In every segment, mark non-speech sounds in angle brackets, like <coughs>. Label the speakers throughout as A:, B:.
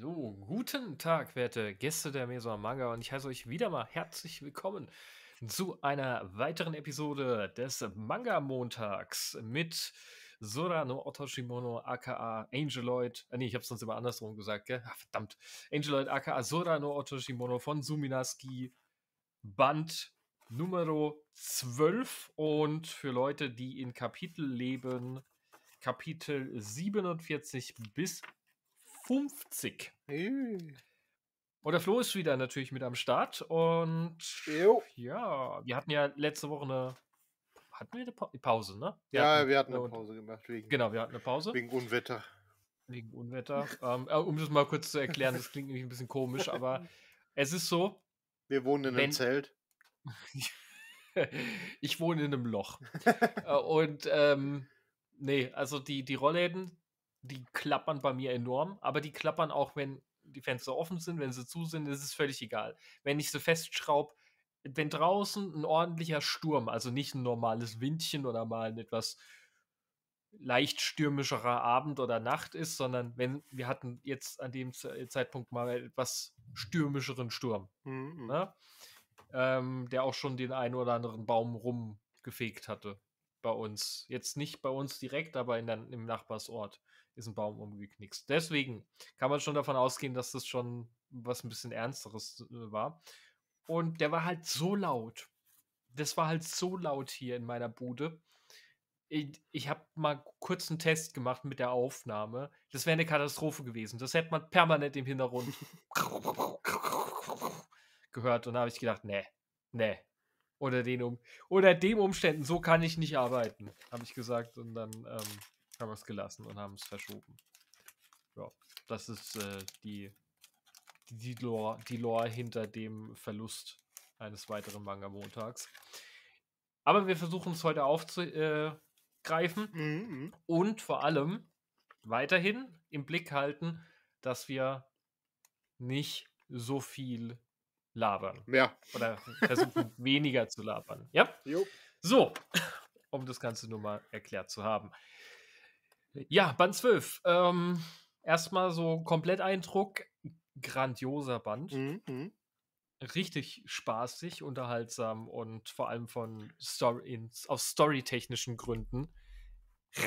A: So, guten Tag, werte Gäste der Manga, und ich heiße euch wieder mal herzlich willkommen zu einer weiteren Episode des Manga-Montags mit Sora Sorano Otoshimono aka Angeloid. Äh, nee, ich hab's sonst immer andersrum gesagt, gell? Ach, verdammt. Angeloid aka Sora Sorano Otoshimono von Suminaski Band Nummer 12 und für Leute, die in Kapitel leben, Kapitel 47 bis 50. Und der Flo ist wieder natürlich mit am Start. Und jo. ja, wir hatten ja letzte Woche eine. Hatten wir eine Pause, ne? Wir ja, hatten, wir hatten eine
B: Pause gemacht. Wegen, genau, wir hatten eine Pause. Wegen Unwetter.
A: Wegen Unwetter. <laughs> ähm, äh, um das mal kurz zu erklären, das klingt nämlich ein bisschen komisch, aber es ist so.
B: Wir wohnen in wenn, einem Zelt. <laughs>
A: ich wohne in einem Loch. <laughs> Äh, und ähm, nee, also die, die Rollläden die klappern bei mir enorm, aber die klappern auch, wenn die Fenster offen sind, wenn sie zu sind, ist es völlig egal. Wenn ich sie festschraube, wenn draußen ein ordentlicher Sturm, also nicht ein normales Windchen oder mal ein etwas leicht stürmischerer Abend oder Nacht ist, sondern wenn wir hatten jetzt an dem äh, Zeitpunkt mal etwas stürmischeren Sturm, mhm. ne? ähm, der auch schon den einen oder anderen Baum rumgefegt hatte bei uns. Jetzt nicht bei uns direkt, aber in der, im Nachbarsort ist ein Baum umgeknickt. Deswegen kann man schon davon ausgehen, dass das schon was ein bisschen Ernsteres äh, war. Und der war halt so laut. Das war halt so laut hier in meiner Bude. Ich, ich habe mal kurz einen Test gemacht mit der Aufnahme. Das wäre eine Katastrophe gewesen. Das hätte man permanent im Hintergrund gehört. Und da habe ich gedacht, nee, nee. Unter den um, oder dem Umständen, so kann ich nicht arbeiten, habe ich gesagt. Und dann ähm, haben wir es gelassen und haben es verschoben. Ja, das ist äh, die, die, die, Lore, die Lore hinter dem Verlust eines weiteren Manga-Montags. Aber wir versuchen es heute aufzugreifen mhm. und vor allem weiterhin im Blick halten, dass wir nicht so viel labern. Ja. Oder versuchen <laughs> weniger zu labern. Ja. Jo. So, um das Ganze nur mal erklärt zu haben. Ja, Band 12. Ähm, Erstmal so komplett Eindruck. Grandioser Band. Mhm, mhm. Richtig spaßig, unterhaltsam und vor allem von Story in, aus storytechnischen Gründen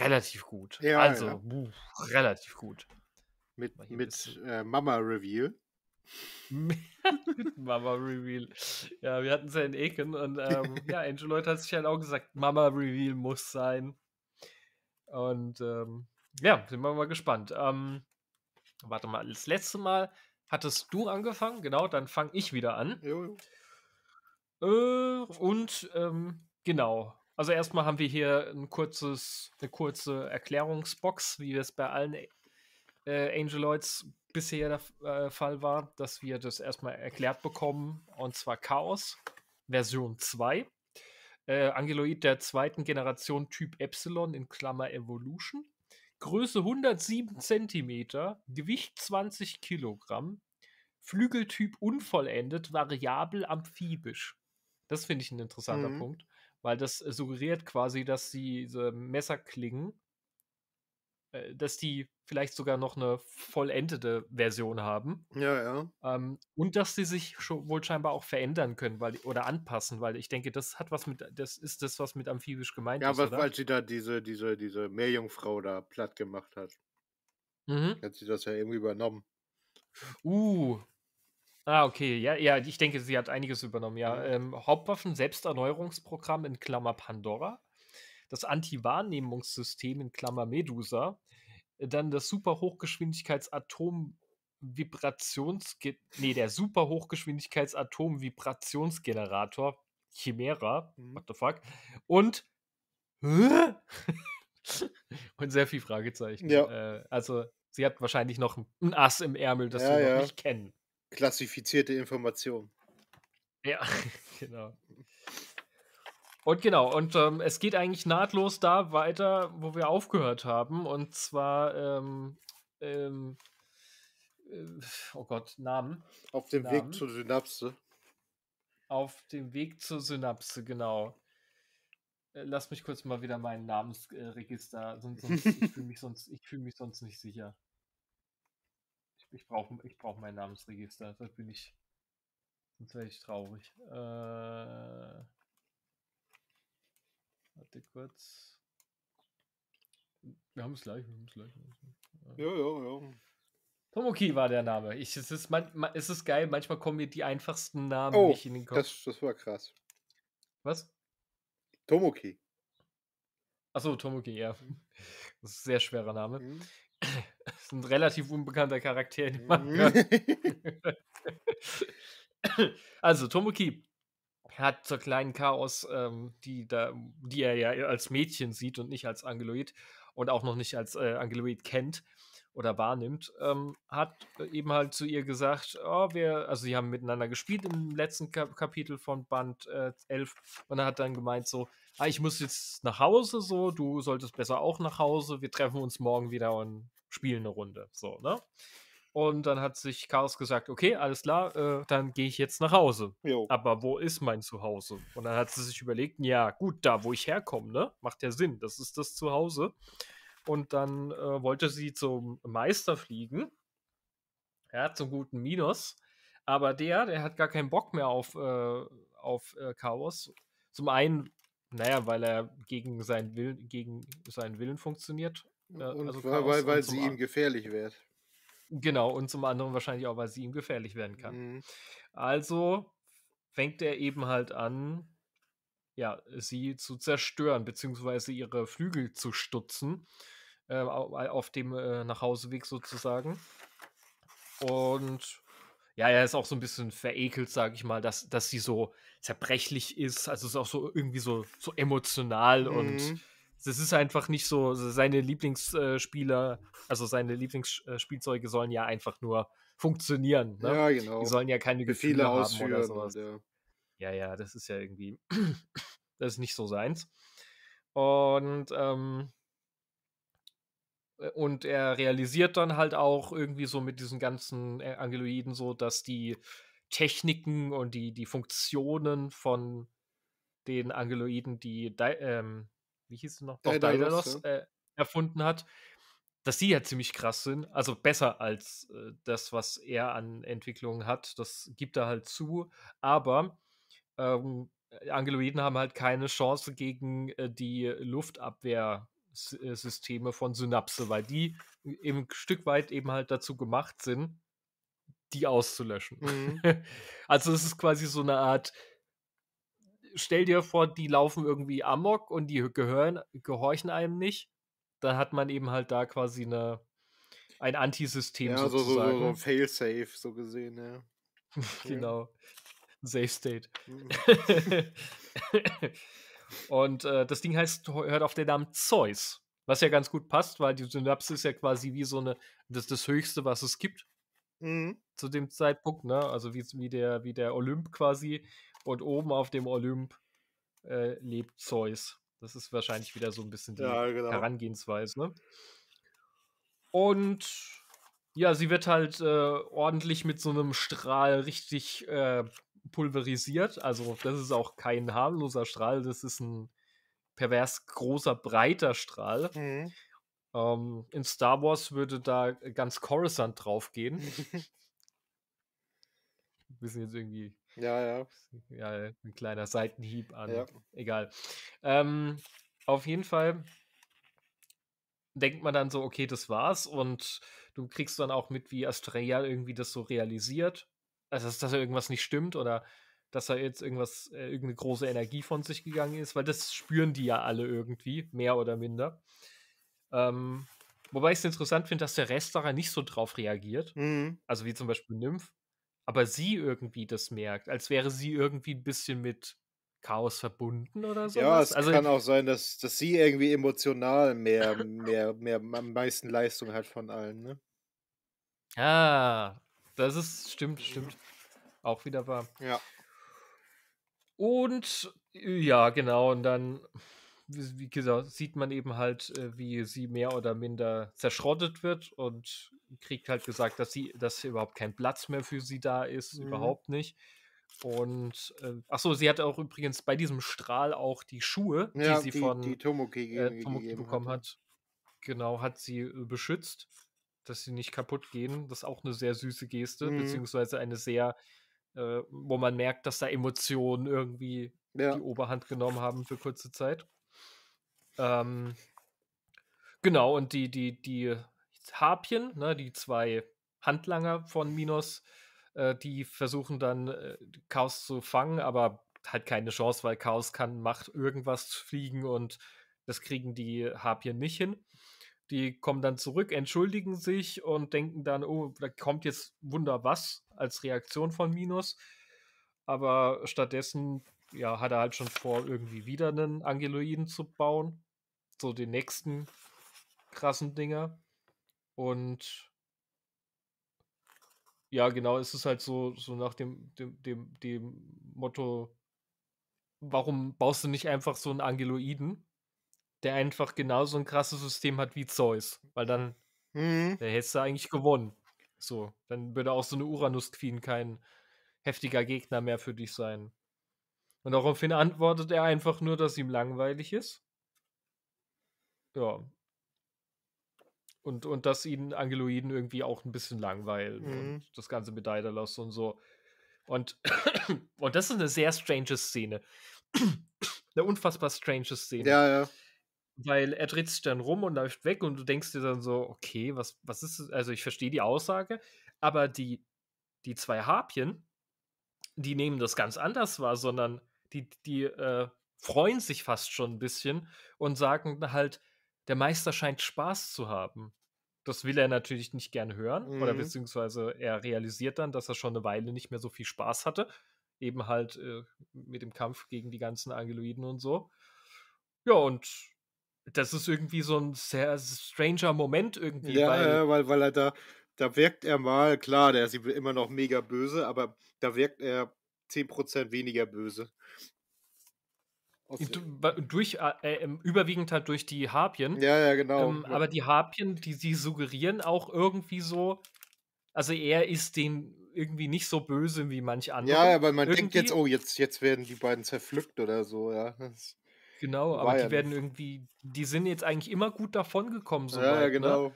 A: relativ gut. Ja, also, ja. Buh,
B: relativ gut. Mit, mit äh, Mama Reveal.
A: mit <laughs> Mama Reveal. Ja, wir hatten es ja in Eken und ähm, <laughs> ja, Angel Leute hat sich halt auch gesagt, Mama Reveal muss sein. Und ähm, ja, sind wir mal gespannt. Ähm, warte mal, das letzte Mal hattest du angefangen, genau, dann fange ich wieder an. Jo, Äh, und ähm, genau. Also erstmal haben wir hier ein kurzes, eine kurze Erklärungsbox, wie es bei allen äh, Angeloids bisher der äh, Fall war, dass wir das erstmal erklärt bekommen, und zwar Chaos Version 2 äh, Angeloid der zweiten Generation Typ Epsilon in Klammer Evolution. Größe 107 cm, Gewicht 20 Kilogramm, Flügeltyp unvollendet, variabel amphibisch. Das finde ich ein interessanter mhm. Punkt, weil das suggeriert quasi, dass diese Messerklingen äh, dass die vielleicht sogar noch eine vollendete Version haben. Ja, ja. Ähm, und dass sie sich schon, wohl scheinbar auch verändern können weil, oder anpassen, weil ich denke, das hat was mit, das ist das, was mit amphibisch gemeint ja, ist. Ja, weil sie
B: da diese, diese, diese Meerjungfrau da platt gemacht hat. Mhm. Hat sie das ja irgendwie übernommen.
A: Uh. Ah, okay. Ja, ja, ich denke, sie hat einiges übernommen, ja. Ähm, Hauptwaffen-Selbsterneuerungsprogramm in Klammer Pandora das Anti-Wahrnehmungssystem in Klammer Medusa, äh, dann das Superhochgeschwindigkeitsatom Vibrations nee, der Superhochgeschwindigkeitsatom Vibrationsgenerator Chimera, mhm. what the fuck, und <laughs> und sehr viel Fragezeichen. Ja. Äh, also, sie hat wahrscheinlich noch ein Ass im Ärmel, das ja, wir ja. noch nicht
B: kennen. Klassifizierte Information. Ja, <laughs> genau.
A: Und genau, und ähm, es geht eigentlich nahtlos da weiter, wo wir aufgehört haben. Und zwar, ähm, ähm, äh, oh Gott, Namen. Auf dem Namen. Weg zur Synapse. Auf dem Weg zur Synapse, genau. Äh, lass mich kurz mal wieder mein Namensregister, sonst, sonst ich fühle mich, ich fühl mich sonst nicht sicher. Ich, ich brauche ich brauch mein Namensregister, sonst bin ich, sonst wäre ich traurig. Äh.
B: Warte kurz. Wir haben es gleich, wir haben gleich. Ja, ja, ja.
A: Tomoki war der Name. Ich, es, ist man, es ist geil, manchmal kommen mir die einfachsten Namen oh, nicht in den Kopf.
B: Das, das war krass. Was? Tomoki. Achso, Tomoki, ja. Das
A: ist ein sehr schwerer Name. Mhm. Das ist ein relativ unbekannter Charakter in mhm. <laughs> also, Tomoki hat zur kleinen Chaos, ähm, die, da, die er ja als Mädchen sieht und nicht als Angeloid und auch noch nicht als äh, Angeloid kennt oder wahrnimmt, ähm, hat äh, eben halt zu ihr gesagt, oh, wir, also sie haben miteinander gespielt im letzten Kap Kapitel von Band äh, 11 und er hat dann gemeint so, ah, ich muss jetzt nach Hause so, du solltest besser auch nach Hause, wir treffen uns morgen wieder und spielen eine Runde, so, ne? Und dann hat sich Chaos gesagt, okay, alles klar, äh, dann gehe ich jetzt nach Hause. Jo. Aber wo ist mein Zuhause? Und dann hat sie sich überlegt, ja, gut, da, wo ich herkomme, ne? Macht ja Sinn, das ist das Zuhause. Und dann äh, wollte sie zum Meister fliegen. Ja, zum guten Minus. Aber der, der hat gar keinen Bock mehr auf, äh, auf äh, Chaos. Zum einen, naja, weil er gegen seinen Willen, gegen seinen Willen funktioniert. Ne, Und also Chaos weil, weil, weil sie ihm
B: gefährlich wird.
A: Genau, und zum anderen wahrscheinlich auch, weil sie ihm gefährlich werden kann. Mhm. Also fängt er eben halt an, ja, sie zu zerstören, beziehungsweise ihre Flügel zu stutzen, äh, auf dem äh, Nachhauseweg sozusagen. Und ja, er ist auch so ein bisschen verekelt, sage ich mal, dass, dass sie so zerbrechlich ist. Also ist auch so irgendwie so, so emotional mhm. und das ist einfach nicht so, seine Lieblingsspieler, äh, also seine Lieblingsspielzeuge äh, sollen ja einfach nur funktionieren. Ne? Ja, genau. Die sollen ja keine Befehle Gefühle ausführen. Oder sowas. ja. ja, ja, das ist ja irgendwie, <clears throat> das ist nicht so seins. Und, ähm, äh, und er realisiert dann halt auch irgendwie so mit diesen ganzen Angeloiden so, dass die Techniken und die, die Funktionen von den Angeloiden, die ähm, wie hieß es noch? Doch, Daedalus, ja. äh, erfunden hat, dass die ja ziemlich krass sind. Also besser als äh, das, was er an Entwicklungen hat. Das gibt er halt zu. Aber ähm, äh, Angeloiden haben halt keine Chance gegen äh, die Luftabwehrsysteme äh, von Synapse, weil die im Stück weit eben halt dazu gemacht sind, die auszulöschen. Mhm. <laughs> Also es ist quasi so eine Art stell dir vor, die laufen irgendwie amok und die gehören, gehorchen einem nicht. Dann hat man eben halt da quasi eine, ein Antisystem ja, sozusagen. So, so, so
B: Fail-Safe, so gesehen, ja. <laughs> genau.
A: Safe State. Hm. <laughs> und äh, das Ding heißt, hört auf den Namen Zeus. Was ja ganz gut passt, weil die Synapse ist ja quasi wie so eine, das das Höchste, was es gibt. Mhm. Zu dem Zeitpunkt, ne? Also wie, wie, der, wie der Olymp quasi. Und oben auf dem Olymp äh, lebt Zeus. Das ist wahrscheinlich wieder so ein bisschen die ja, genau. Herangehensweise. Ne? Und ja, sie wird halt äh, ordentlich mit so einem Strahl richtig äh, pulverisiert. Also, das ist auch kein harmloser Strahl, das ist ein pervers großer, breiter Strahl. Mhm. Ähm, in Star Wars würde da ganz Coruscant draufgehen. Wir <laughs> sind jetzt irgendwie ja, ja. ja ein kleiner Seitenhieb an. Ja. Egal. Ähm, auf jeden Fall denkt man dann so, okay, das war's. Und du kriegst dann auch mit, wie Astrea irgendwie das so realisiert. Also, dass, dass irgendwas nicht stimmt oder dass da jetzt irgendwas, äh, irgendeine große Energie von sich gegangen ist, weil das spüren die ja alle irgendwie, mehr oder minder. Ähm, wobei ich es interessant finde, dass der Rest daran nicht so drauf reagiert. Mhm. Also wie zum Beispiel Nymph aber sie irgendwie das merkt, als wäre sie irgendwie ein bisschen mit Chaos verbunden
B: oder so. Ja, es also, kann auch sein, dass, dass sie irgendwie emotional mehr, mehr, mehr am meisten Leistung hat von allen, ne?
A: Ah, das ist, stimmt, stimmt. Auch wieder wahr. Ja. Und ja, genau, und dann, wie gesagt, sieht man eben halt, äh, wie sie mehr oder minder zerschrottet wird und kriegt halt gesagt, dass sie, dass überhaupt kein Platz mehr für sie da ist, mhm. überhaupt nicht. Und äh, ach so, sie hat auch übrigens bei diesem Strahl auch die Schuhe, ja, die sie die, von die Tomoki, äh, Tomoki bekommen
B: hat. hat. Genau,
A: hat sie äh, beschützt, dass sie nicht kaputt gehen. Das ist auch eine sehr süße Geste, mhm. beziehungsweise eine sehr, äh, wo man merkt, dass da Emotionen irgendwie ja. die Oberhand genommen haben für kurze Zeit. Ähm, genau, und die, die, die Harpien, ne, die zwei Handlanger von Minos, äh, die versuchen dann äh, Chaos zu fangen, aber halt keine Chance, weil Chaos kann, macht irgendwas fliegen und das kriegen die Harpien nicht hin. Die kommen dann zurück, entschuldigen sich und denken dann, oh, da kommt jetzt Wunder was als Reaktion von Minos. Aber stattdessen ja, hat er halt schon vor, irgendwie wieder einen Angeloiden zu bauen. So den nächsten krassen Dinger. Und ja, genau, es ist halt so, so nach dem, dem, dem, dem Motto, warum baust du nicht einfach so einen Angeloiden, der einfach genauso ein krasses System hat wie Zeus? Weil dann, mhm. dann hättest du eigentlich gewonnen. So, dann würde auch so eine Uranus-Queen kein heftiger Gegner mehr für dich sein. Und daraufhin antwortet er einfach nur, dass ihm langweilig ist. Ja, und, und dass ihnen Angeloiden irgendwie auch ein bisschen langweilen mhm. und das Ganze mit Daedalus und so. Und, <coughs> und das ist eine sehr strange Szene. <coughs> eine unfassbar strange Szene. Ja, ja. Weil er dreht sich dann rum und läuft weg und du denkst dir dann so, okay, was, was ist das? Also ich verstehe die Aussage, aber die, die zwei Harpien, die nehmen das ganz anders wahr, sondern die, die äh, freuen sich fast schon ein bisschen und sagen halt, der Meister scheint Spaß zu haben. Das will er natürlich nicht gern hören, mhm. oder beziehungsweise er realisiert dann, dass er schon eine Weile nicht mehr so viel Spaß hatte. Eben halt äh, mit dem Kampf gegen die ganzen Angeloiden und so. Ja, und das ist irgendwie so ein sehr stranger Moment irgendwie. Ja, weil, ja,
B: weil, weil er da, da wirkt er mal, klar, der ist immer noch mega böse, aber da wirkt er 10% weniger böse
A: durch, äh, äh ähm, überwiegend halt durch die Harpien. Ja, ja, genau. Ähm, ja. Aber die Harpien, die, die suggerieren auch irgendwie so, also er ist den irgendwie nicht so böse wie manch andere. Ja, aber man irgendwie. denkt jetzt, oh,
B: jetzt, jetzt werden die beiden zerpflückt oder so, ja. Das genau, aber die ja werden
A: irgendwie, die sind jetzt eigentlich immer gut davongekommen. So ja, weit, ja, ne? genau. Ne?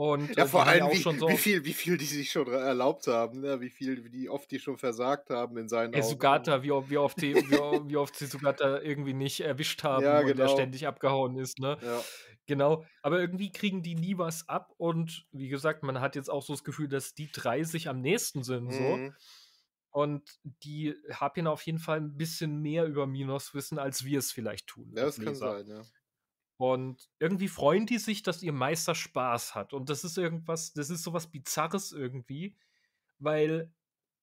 A: Und ja, äh, vor allem, ja wie, so wie, viel,
B: wie viel die sich schon erlaubt haben, ne? wie viel, wie oft die schon versagt haben in seinen ja, Augen.
A: Sugata, wie, wie, oft die, wie, oft sie Sugata irgendwie nicht erwischt haben ja, genau. und er genau. ständig abgehauen ist. Ne? Ja. Genau, aber irgendwie kriegen die nie was ab und wie gesagt, man hat jetzt auch so das Gefühl, dass die 30 am nächsten sind. Mhm. So. Und die haben auf jeden Fall ein bisschen mehr über Minos wissen, als wir es vielleicht tun. Ja, das kann sein, ja. Und irgendwie freuen die sich, dass ihr Meister Spaß hat. Und das ist irgendwas, das ist sowas Bizarres irgendwie, weil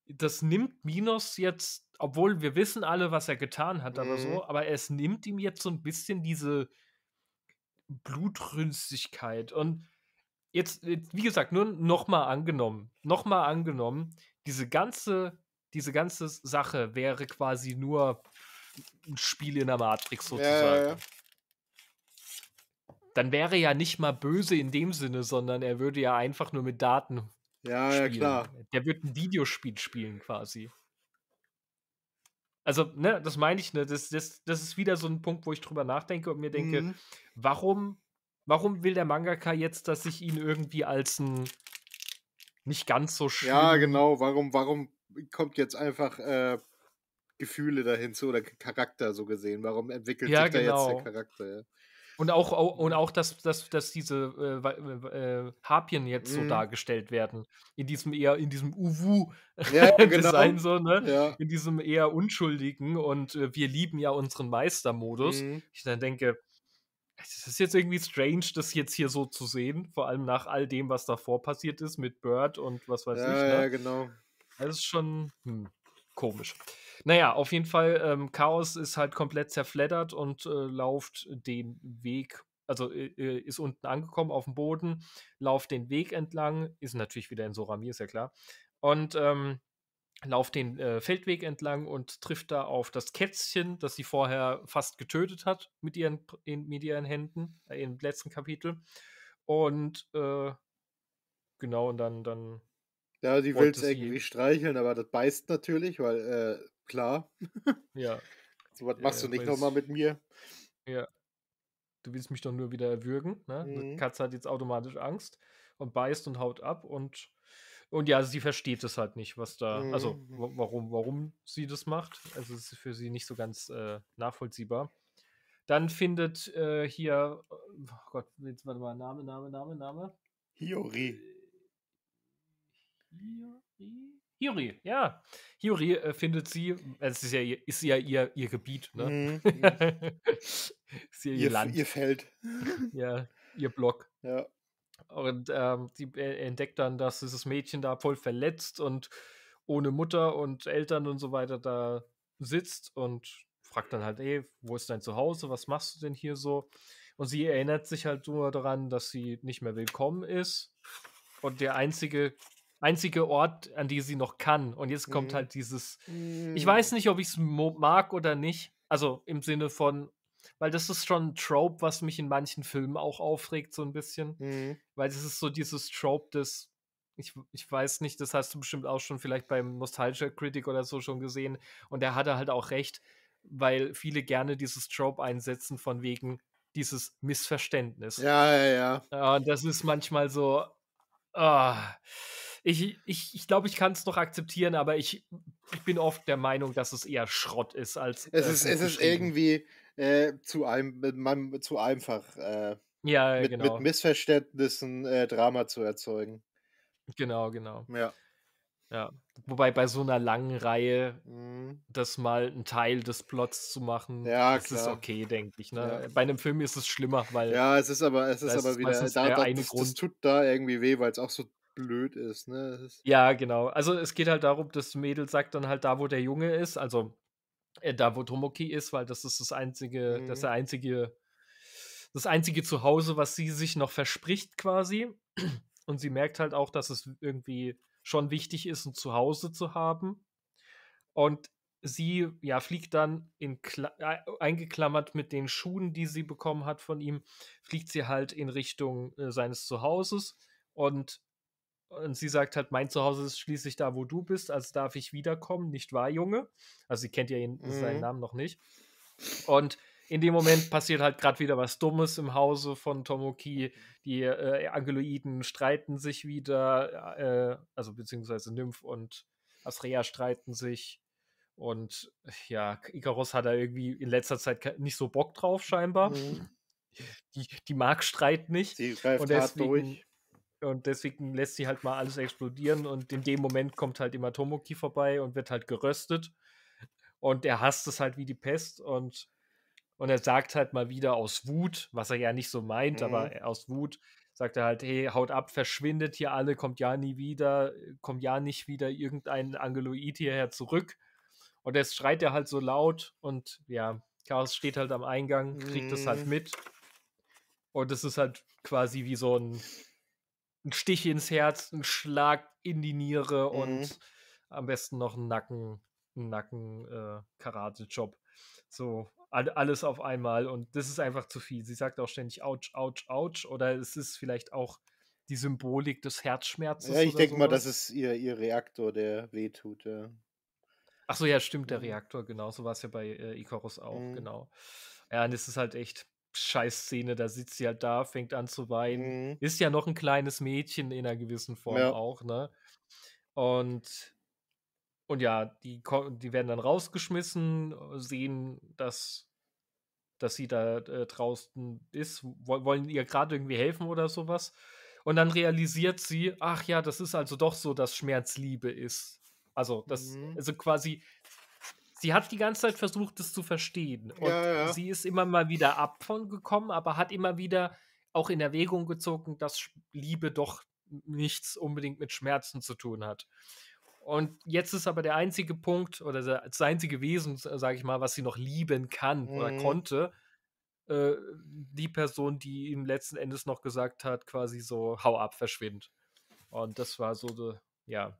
A: das nimmt Minos jetzt, obwohl wir wissen alle, was er getan hat, mhm. aber so, aber es nimmt ihm jetzt so ein bisschen diese Blutrünstigkeit. Und jetzt, wie gesagt, nur nochmal angenommen, nochmal angenommen, diese ganze, diese ganze Sache wäre quasi nur ein Spiel in der Matrix sozusagen. Ja, ja, ja dann wäre er ja nicht mal böse in dem Sinne, sondern er würde ja einfach nur mit Daten. Ja, spielen. ja, klar. Der würde ein Videospiel spielen quasi. Also, ne, das meine ich, ne, das, das, das ist wieder so ein Punkt, wo ich drüber nachdenke und mir denke, mhm. warum, warum will der Mangaka jetzt, dass ich ihn irgendwie als ein nicht ganz so schön. Ja,
B: genau, warum, warum kommt jetzt einfach äh, Gefühle dahin zu oder Charakter so gesehen? Warum entwickelt ja, sich genau. da jetzt der genau. Charakter? Ja? Und auch,
A: und auch dass, dass, dass diese äh, äh, Harpien jetzt mhm. so dargestellt werden. In diesem eher, in diesem Uwu-Design, ja, <laughs> genau. so, ne? Ja. In diesem eher unschuldigen und äh, wir lieben ja unseren Meistermodus. Mhm. Ich dann denke, es ist jetzt irgendwie strange, das jetzt hier so zu sehen, vor allem nach all dem, was davor passiert ist mit Bird und was weiß ja, ich. Ne? Ja, genau. Das ist schon hm, komisch. Naja, auf jeden Fall, ähm, Chaos ist halt komplett zerfleddert und äh, lauft den Weg, also äh, äh, ist unten angekommen auf dem Boden, lauft den Weg entlang, ist natürlich wieder in Soramir, ist ja klar. Und ähm, lauft den äh, Feldweg entlang und trifft da auf das Kätzchen, das sie vorher fast getötet hat mit ihren, in, mit ihren Händen äh, im letzten Kapitel. Und äh, genau, und dann, dann ja, die will es irgendwie
B: streicheln, aber das beißt natürlich, weil, äh, klar. ja. <laughs> so was machst ja, du nicht nochmal mit mir. Ja. Du willst mich doch nur wieder erwürgen,
A: ne? Mhm. Die Katze hat jetzt automatisch Angst und beißt und haut ab und und ja, sie versteht es halt nicht, was da, also mhm. warum, warum sie das macht. Also es ist für sie nicht so ganz äh, nachvollziehbar. Dann findet äh, hier, oh Gott, jetzt warte mal, Name, Name, Name, Name. Hiori. Hiri? Hiri, ja. Hiri äh, findet sie, also es ist ja, ist ja ihr, ihr Gebiet, ne? Mhm. <laughs> mhm. ist ja ihr, ihr, Land. Ihr Feld. <laughs> ja, ihr Block. Ja. Und ähm, sie äh, entdeckt dann, dass dieses Mädchen da voll verletzt und ohne Mutter und Eltern und so weiter da sitzt und fragt dann halt, ey, wo ist dein Zuhause? Was machst du denn hier so? Und sie erinnert sich halt nur daran, dass sie nicht mehr willkommen ist. Und der einzige einzige Ort, an die sie noch kann. Und jetzt kommt mhm. halt dieses. Ich mhm. weiß nicht, ob ich es mag oder nicht. Also im Sinne von, weil das ist schon ein Trope, was mich in manchen Filmen auch aufregt, so ein bisschen. Mhm. Weil das ist so dieses Trope des, ich, ich weiß nicht, das hast du bestimmt auch schon vielleicht beim Nostalgia Critic oder so schon gesehen. Und der hatte halt auch recht, weil viele gerne dieses Trope einsetzen, von wegen dieses Missverständnis. Ja,
B: ja, ja. Ah, und
A: das ist manchmal so. Oh ich, ich, ich glaube, ich kann es noch akzeptieren, aber ich, ich bin oft der Meinung, dass es eher Schrott ist als. Es äh, ist, es ist irgendwie
B: äh, zu, ein, man, zu einfach, äh, ja, mit, genau. mit Missverständnissen äh, Drama zu erzeugen. Genau, genau. Ja. Ja.
A: Wobei bei so einer langen Reihe mhm. das mal ein Teil des Plots zu machen, ja, das klar. ist okay, denke ich. Ne? Ja. Bei einem Film ist es schlimmer, weil. Ja, es ist aber, es ist aber wieder. Da, das, das,
B: tut da irgendwie weh, weil es auch so blöd ist, ne?
A: Ja, genau.
B: Also es geht halt
A: darum, das Mädel sagt dann halt da, wo der Junge ist, also äh, da, wo Tomoki ist, weil das ist das einzige, mhm. das der einzige, das einzige Zuhause, was sie sich noch verspricht quasi. Und sie merkt halt auch, dass es irgendwie schon wichtig ist, ein Zuhause zu haben. Und sie ja fliegt dann in äh, eingeklammert mit den Schuhen, die sie bekommen hat von ihm, fliegt sie halt in Richtung äh, seines Zuhauses und und sie sagt halt, mein Zuhause ist schließlich da, wo du bist, also darf ich wiederkommen, nicht wahr, Junge? Also sie kennt ja ihn, mhm. seinen Namen noch nicht. Und in dem Moment passiert halt gerade wieder was Dummes im Hause von Tomoki. Die äh, Angeloiden streiten sich wieder, äh, also beziehungsweise Nymph und Asrea streiten sich. Und ja, Icarus hat da irgendwie in letzter Zeit nicht so Bock drauf, scheinbar. Mhm. Die, die mag Streit nicht. Sie greift und deswegen, durch. Und deswegen lässt sie halt mal alles explodieren und in dem Moment kommt halt immer Tomoki vorbei und wird halt geröstet. Und er hasst es halt wie die Pest und, und er sagt halt mal wieder aus Wut, was er ja nicht so meint, mhm. aber aus Wut sagt er halt, hey, haut ab, verschwindet hier alle, kommt ja nie wieder, kommt ja nicht wieder irgendein Angeloid hierher zurück. Und jetzt schreit er halt so laut und ja, Chaos steht halt am Eingang, kriegt mm. das halt mhm. mit. Und es ist halt quasi wie so ein ein Stich ins Herz, ein Schlag in die Niere mhm. und am besten noch einen Nacken, einen Nacken äh, Karate-Job. So alles auf einmal und das ist einfach zu viel. Sie sagt auch ständig ouch, ouch, ouch oder es ist vielleicht auch die Symbolik des Herzschmerzes. Ja, ich denke mal, das ist
B: ihr, ihr Reaktor, der
A: wehtut. Ja. Ach so, ja, stimmt, der mhm. Reaktor, genau. So war es ja bei äh, Icarus auch, mhm. genau. Ja, und es ist halt echt, Scheißszene, da sitzt sie halt da, fängt an zu weinen. Mhm. Ist ja noch ein kleines Mädchen in einer gewissen Form ja. auch, ne? Und, und ja, die, die werden dann rausgeschmissen, äh, sehen, dass, dass sie da äh, draußen ist, wollen ihr gerade irgendwie helfen oder sowas. Und dann realisiert sie, ach ja, das ist also doch so, dass Schmerz Liebe ist. Also, das, mhm. also quasi, sie hat die ganze Zeit versucht, das zu verstehen. Und ja, ja. sie ist immer mal wieder ab von gekommen, aber hat immer wieder auch in Erwägung gezogen, dass Liebe doch nichts unbedingt mit Schmerzen zu tun hat. Und jetzt ist aber der einzige Punkt oder das einzige Wesen, sage ich mal, was sie noch lieben kann mhm. oder konnte, äh, die Person, die ihm letzten Endes noch gesagt hat, quasi so, hau ab, verschwind. Und das war so, ja,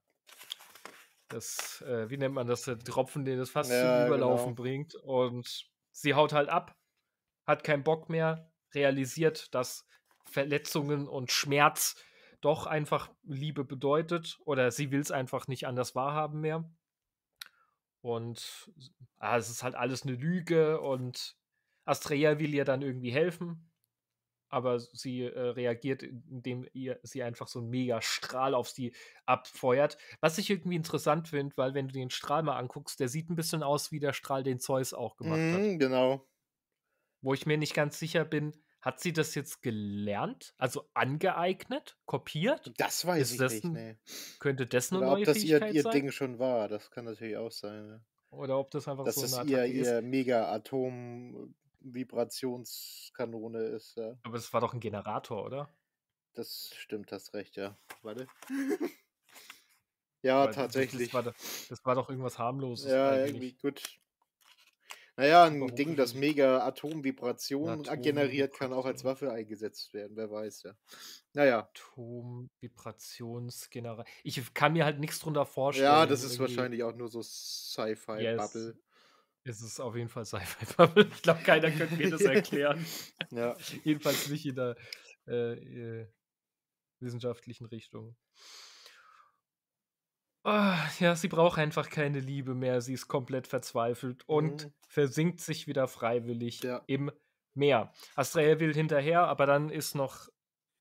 A: das, äh, wie nennt man das, der Tropfen, den das fast ja, zum genau. Überlaufen genau. bringt. Und sie haut halt ab, hat keinen Bock mehr, realisiert, dass Verletzungen und Schmerz doch einfach Liebe bedeutet oder sie will es einfach nicht anders wahrhaben mehr. Und ah, es ist halt alles eine Lüge und Astrea will ihr dann irgendwie helfen, aber sie äh, reagiert, indem ihr sie einfach so einen Mega-Strahl auf sie abfeuert. Was ich irgendwie interessant finde, weil wenn du den Strahl mal anguckst, der sieht ein bisschen aus wie der Strahl, den Zeus auch gemacht mm, hat. Mhm, genau. Wo ich mir nicht ganz sicher bin, hat sie das jetzt gelernt, also angeeignet,
B: kopiert? Das weiß Ist ich nicht. Ein, nee. Könnte das eine Oder neue ob das ihr, ihr Ding schon war, das kann natürlich auch sein. Ne? Oder ob das einfach das so ist eine ihr, ist. ihr Mega-Atom Vibrationskanone ist. Ja.
A: Aber es war doch ein Generator, oder?
B: Das stimmt, hast recht, ja. Warte. ja, Weil tatsächlich. Das war,
A: das war, doch irgendwas harmloses. Ja, eigentlich. irgendwie
B: gut. Naja, ein Warum Ding, das mega Atomvibration Atom generiert, kann auch als Waffe eingesetzt werden, wer weiß, ja. Naja.
A: Atomvibrationsgenerator. Ich kann mir halt nichts drunter vorstellen. Ja, das ist wahrscheinlich
B: auch nur so Sci-Fi-Bubble. Yes. Es ist auf jeden Fall Sci-Fi-Bubble. Ich glaube,
A: keiner könnte mir das <laughs> erklären. ja. <laughs> Jedenfalls nicht in der äh, äh, wissenschaftlichen Richtung. Oh, ja, sie braucht einfach keine Liebe mehr. Sie ist komplett verzweifelt und mhm. versinkt sich wieder freiwillig ja. im Meer. Astraea will hinterher, aber dann ist noch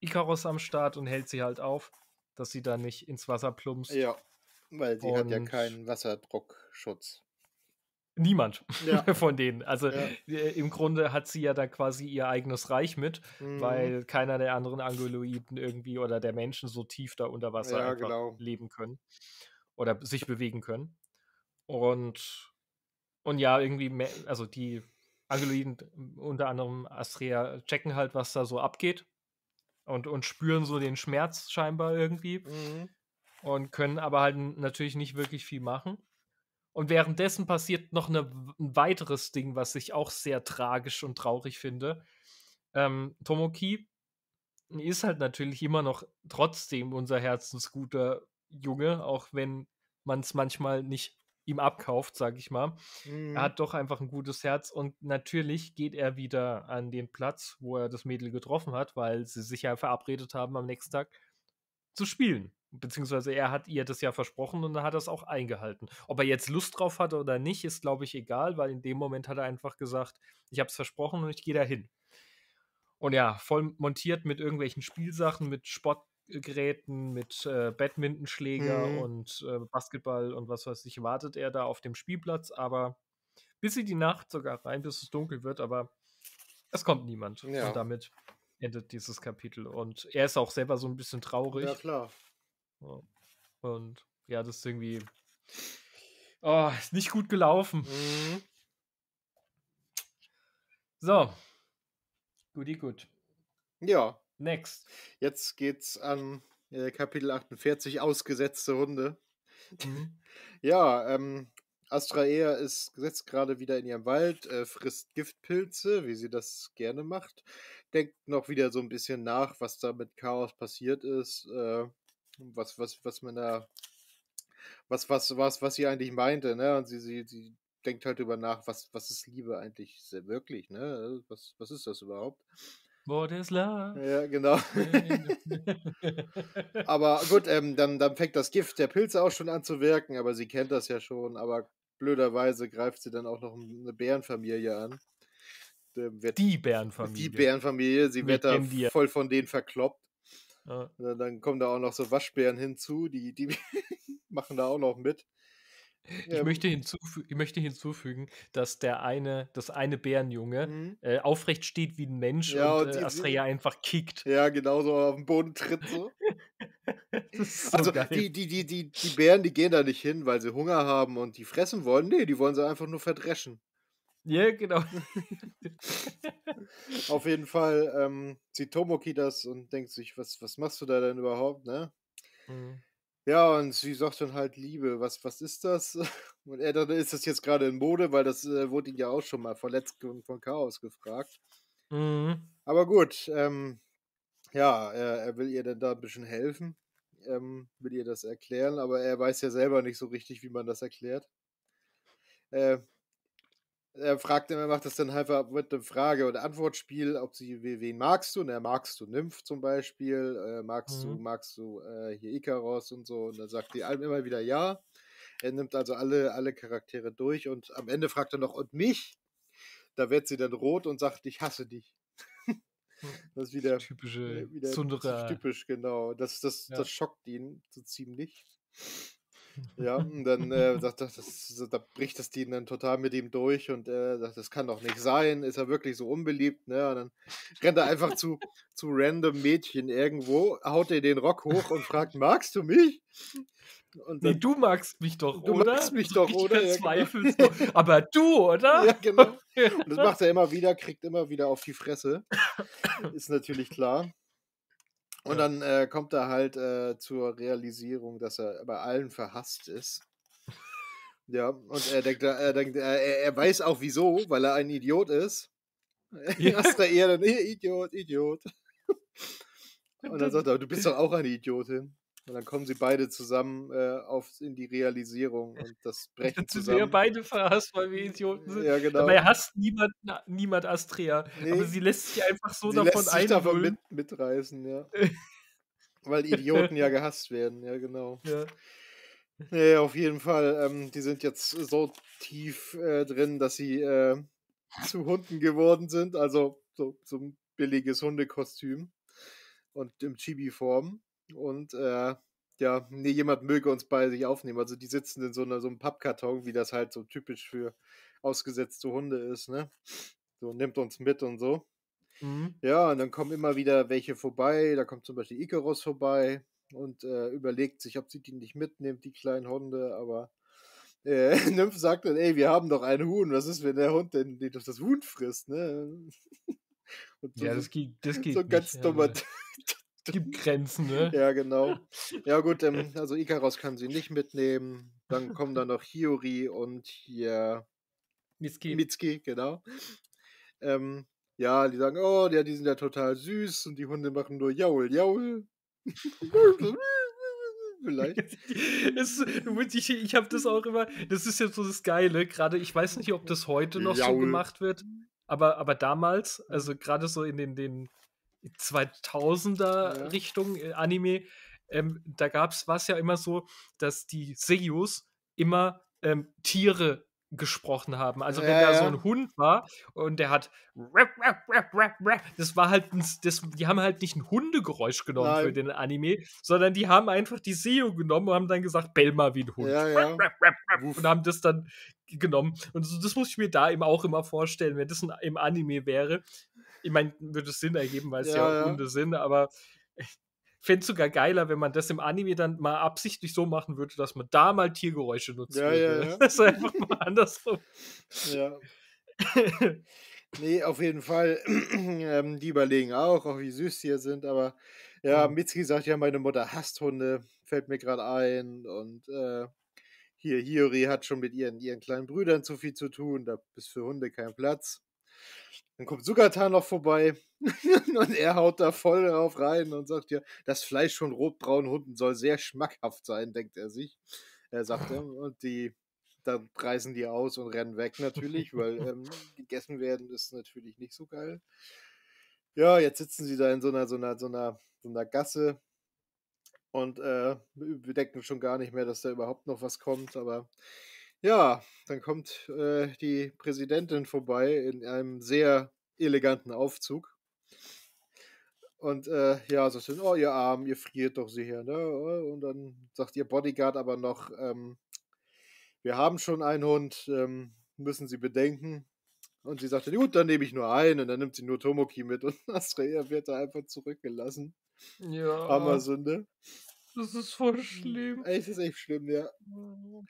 A: Icarus am Start und hält sie halt auf, dass sie da nicht ins Wasser plumpst. Ja, weil sie und hat ja
B: keinen Wasserdruckschutz.
A: Niemand ja. <laughs> von
B: denen. Also ja. Äh,
A: im Grunde hat sie ja da quasi ihr eigenes Reich mit, mhm. weil keiner der anderen Angoloiden irgendwie oder der Menschen so tief da unter Wasser ja, genau. leben können oder sich bewegen können. Und, und ja, irgendwie, mehr, also die Angoloiden, unter anderem Astrea, checken halt, was da so abgeht und, und spüren so den Schmerz scheinbar irgendwie mhm. und können aber halt natürlich nicht wirklich viel machen. Und währenddessen passiert noch eine, ein weiteres Ding, was ich auch sehr tragisch und traurig finde. Ähm, Tomoki ist halt natürlich immer noch trotzdem unser herzensguter Junge, auch wenn man es manchmal nicht ihm abkauft, sag ich mal. Mhm. Er hat doch einfach ein gutes Herz und natürlich geht er wieder an den Platz, wo er das Mädel getroffen hat, weil sie sich ja verabredet haben, am nächsten Tag zu spielen. Beziehungsweise er hat ihr das ja versprochen und hat das auch eingehalten. Ob er jetzt Lust drauf hatte oder nicht, ist, glaube ich, egal, weil in dem Moment hat er einfach gesagt, ich habe es versprochen und ich gehe dahin. Und ja, voll montiert mit irgendwelchen Spielsachen, mit Sportgeräten, mit äh, Badmintonschläger mhm. und äh, Basketball und was weiß ich, wartet er da auf dem Spielplatz, aber bis in die Nacht sogar rein, bis es dunkel wird, aber es kommt niemand. Ja. Und damit endet dieses Kapitel. Und er ist auch selber so ein bisschen traurig. Ja, klar. Ja. Und ja, das ist irgendwie. Oh, ist nicht gut gelaufen. Mhm. So. Guti, gut.
B: Ja. Next. Jetzt geht's an äh, Kapitel 48, ausgesetzte Hunde. Mhm. <laughs> ja, ähm, Astraea ist gesetzt gerade wieder in ihrem Wald, äh, frisst Giftpilze, wie sie das gerne macht. Denkt noch wieder so ein bisschen nach, was da mit Chaos passiert ist. Äh, was, was, was man da, was, was, was, was sie eigentlich meinte, ne? Und sie, sie, sie denkt halt über nach, was, was ist Liebe eigentlich wirklich, ne? Was, was ist das überhaupt?
A: What is love? Ja, genau.
B: <laughs> aber gut, ähm, dann, dann fängt das Gift der Pilze auch schon an zu wirken, aber sie kennt das ja schon, aber blöderweise greift sie dann auch noch eine Bärenfamilie an. Wird,
A: die Bärenfamilie. Die Bärenfamilie, sie Mit wird da voll von
B: denen verkloppt. Ja. Äh, dann, kommen da auch noch so Waschbären hinzu, die, die <laughs> machen da auch noch mit.
A: Ich, ja. Ähm. möchte ich, möchte hinzufügen, dass der eine, das eine Bärenjunge mhm. äh, aufrecht steht wie ein Mensch ja, und, und äh, die, äh, Astrea einfach kickt.
B: Ja, genau so auf den Boden tritt so. <laughs> so also die, die, die, die, die Bären, die gehen da nicht hin, weil sie Hunger haben und die fressen wollen. Nee, die wollen sie einfach nur verdreschen. Ja, genau. <laughs> Auf jeden Fall ähm, sieht Tomoki das und denkt sich, was, was machst du da denn überhaupt, ne? Mhm. Ja, und sie sagt dann halt, Liebe, was, was ist das? <laughs> Und er dann ist das jetzt gerade in Mode, weil das äh, wurde ihn ja auch schon mal verletzt und von Chaos gefragt. Mhm. Aber gut, ähm, ja, er, er, will ihr dann da ein bisschen helfen, ähm, will ihr das erklären, aber er weiß ja selber nicht so richtig, wie man das erklärt. Äh, er fragt immer, macht das dann einfach mit einem Frage- und Antwortspiel, ob sie, wen magst du? Und er magst du Nymph zum Beispiel, äh, magst mhm. du, magst du äh, hier Ikaros und so. Und dann sagt die immer wieder ja. Er nimmt also alle, alle Charaktere durch und am Ende fragt er noch, und mich? Da wird sie dann rot und sagt, ich hasse dich. Hm. <laughs> das ist wieder, typische äh, wieder typisch, genau. Das, das, ja. das schockt ihn so ziemlich. Ja, und dann äh, das, das, das, da bricht das Team dann total mit ihm durch und äh, sagt, das kann doch nicht sein, ist er wirklich so unbeliebt, ne? Und dann rennt er einfach zu, zu random Mädchen irgendwo, haut er den Rock hoch und fragt, <laughs> magst du mich? Und dann, nee, du magst mich doch, du oder? Du magst mich doch, ich oder? Verzweifelst ja, genau. Aber du, oder? Ja, genau. <laughs> Und das macht er immer wieder, kriegt immer wieder auf die Fresse. Ist natürlich klar. Und ja. dann äh, kommt er halt äh, zur Realisierung, dass er bei allen verhasst ist. ja, und er denkt, er, denkt er, er weiß auch wieso, weil er ein Idiot ist. <laughs> Ja. Astra Erde, Idiot, Idiot. Und dann sagt er, du bist doch auch eine Idiotin. Und dann kommen sie beide zusammen äh, auf, in die Realisierung und das <laughs> brechen dann zusammen. Sind wir
A: beide verhasst, weil wir Idioten sind. Ja, genau. Dabei hasst niemand, na, niemand
B: Astrea. Nee. Aber sie lässt sich einfach so davon sie lässt sich davon mit, mitreißen, ja. <laughs> weil Idioten ja gehasst werden, ja, genau. Ja. Nee, auf jeden Fall. Ähm, die sind jetzt so tief äh, drin, dass sie äh, <laughs> zu Hunden geworden sind. Also so, so ein billiges Hundekostüm und im Chibi-Form und äh, ja, nee, jemand möge uns bei sich aufnehmen. Also die sitzen in so, einer, so einem Pappkarton, wie das halt so typisch für ausgesetzte Hunde ist, ne? So, nimmt uns mit und so. Mhm. Ja, und dann kommen immer wieder welche vorbei. Da kommt zum Beispiel Icarus vorbei und äh, überlegt sich, ob sie die nicht mitnimmt, die kleinen Hunde, aber äh, <laughs> Nymph sagt dann, ey, wir haben doch ein Huhn, was ist, wenn der Hund denn das Huhn frisst, ne? <laughs> So, ja, das geht, das geht So ein ganz nicht, dummer ja. Ne. <laughs> gibt Grenzen, ne? <laughs> Ja, genau. Ja, gut, ähm, also Ikaros kann sie nicht mitnehmen. Dann kommen da noch Hiyori und hier. Mitski. Mitski, genau. Ähm, ja, die sagen, oh, ja, die sind ja total süß und die Hunde machen nur Jaul, Jaul. <laughs> Vielleicht. <laughs> ich ich habe das
A: auch immer, das ist jetzt so das Geile, gerade, ich weiß nicht, ob das heute noch Jaul. so gemacht wird, aber, aber damals, also gerade so in den, den 2000er ja. Richtung äh, Anime, ähm, da gab's was ja immer so, dass die Seiyus immer ähm, Tiere gesprochen haben. Also ja, wenn da ja. so ein Hund war und der hat das war halt ein, das, die haben halt nicht ein Hundegeräusch genommen Nein. für den Anime, sondern die haben einfach die Seo genommen und haben dann gesagt, bell mal wie ein Hund. Ja, und haben das dann genommen. Und so, das muss ich mir da eben auch immer vorstellen, wenn das ein, im Anime wäre, ich meine, würde es Sinn ergeben, weil es ja, ja, Hunde sind, aber ich fände es sogar geiler, wenn man das im Anime dann mal absichtlich so machen würde, dass man da mal Tiergeräusche nutzen ja, würde. Ja, ja. <laughs> Das ist einfach mal
B: andersrum. Ja. nee, auf jeden Fall. <clears throat> ähm, die überlegen auch, auch wie süß sie hier sind, aber ja, mhm. Mitski sagt ja, meine Mutter hasst Hunde, fällt mir gerade ein und äh, hier, Hiyori hat schon mit ihren, ihren kleinen Brüdern zu viel zu tun, da ist für Hunde kein Platz. Dann kommt Sugatan noch vorbei <laughs> und er haut da voll drauf rein und sagt ja, das Fleisch von rotbraunen Hunden soll sehr schmackhaft sein, denkt er sich. Er sagt er. Und die, dann reißen die aus und rennen weg natürlich, weil <laughs> ähm, gegessen werden ist natürlich nicht so geil. Ja, jetzt sitzen sie da in so einer, so einer, so einer, so einer Gasse und äh, bedenken schon gar nicht mehr, dass da überhaupt noch was kommt, aber ja, dann kommt äh, die Präsidentin vorbei in einem sehr eleganten Aufzug. Und äh, ja, sagt dann, oh, ihr Arm, ihr friert doch sie her. Ne? Oh, und dann sagt ihr Bodyguard aber noch, ähm, wir haben schon einen Hund, ähm, müssen Sie bedenken. Und sie sagte, gut, dann nehme ich nur einen. Und dann nimmt sie nur Tomoki mit. <laughs> Und Astrea wird da einfach zurückgelassen. Ja. Hammer Sünde. Das ist voll schlimm. Es ist echt schlimm, ja.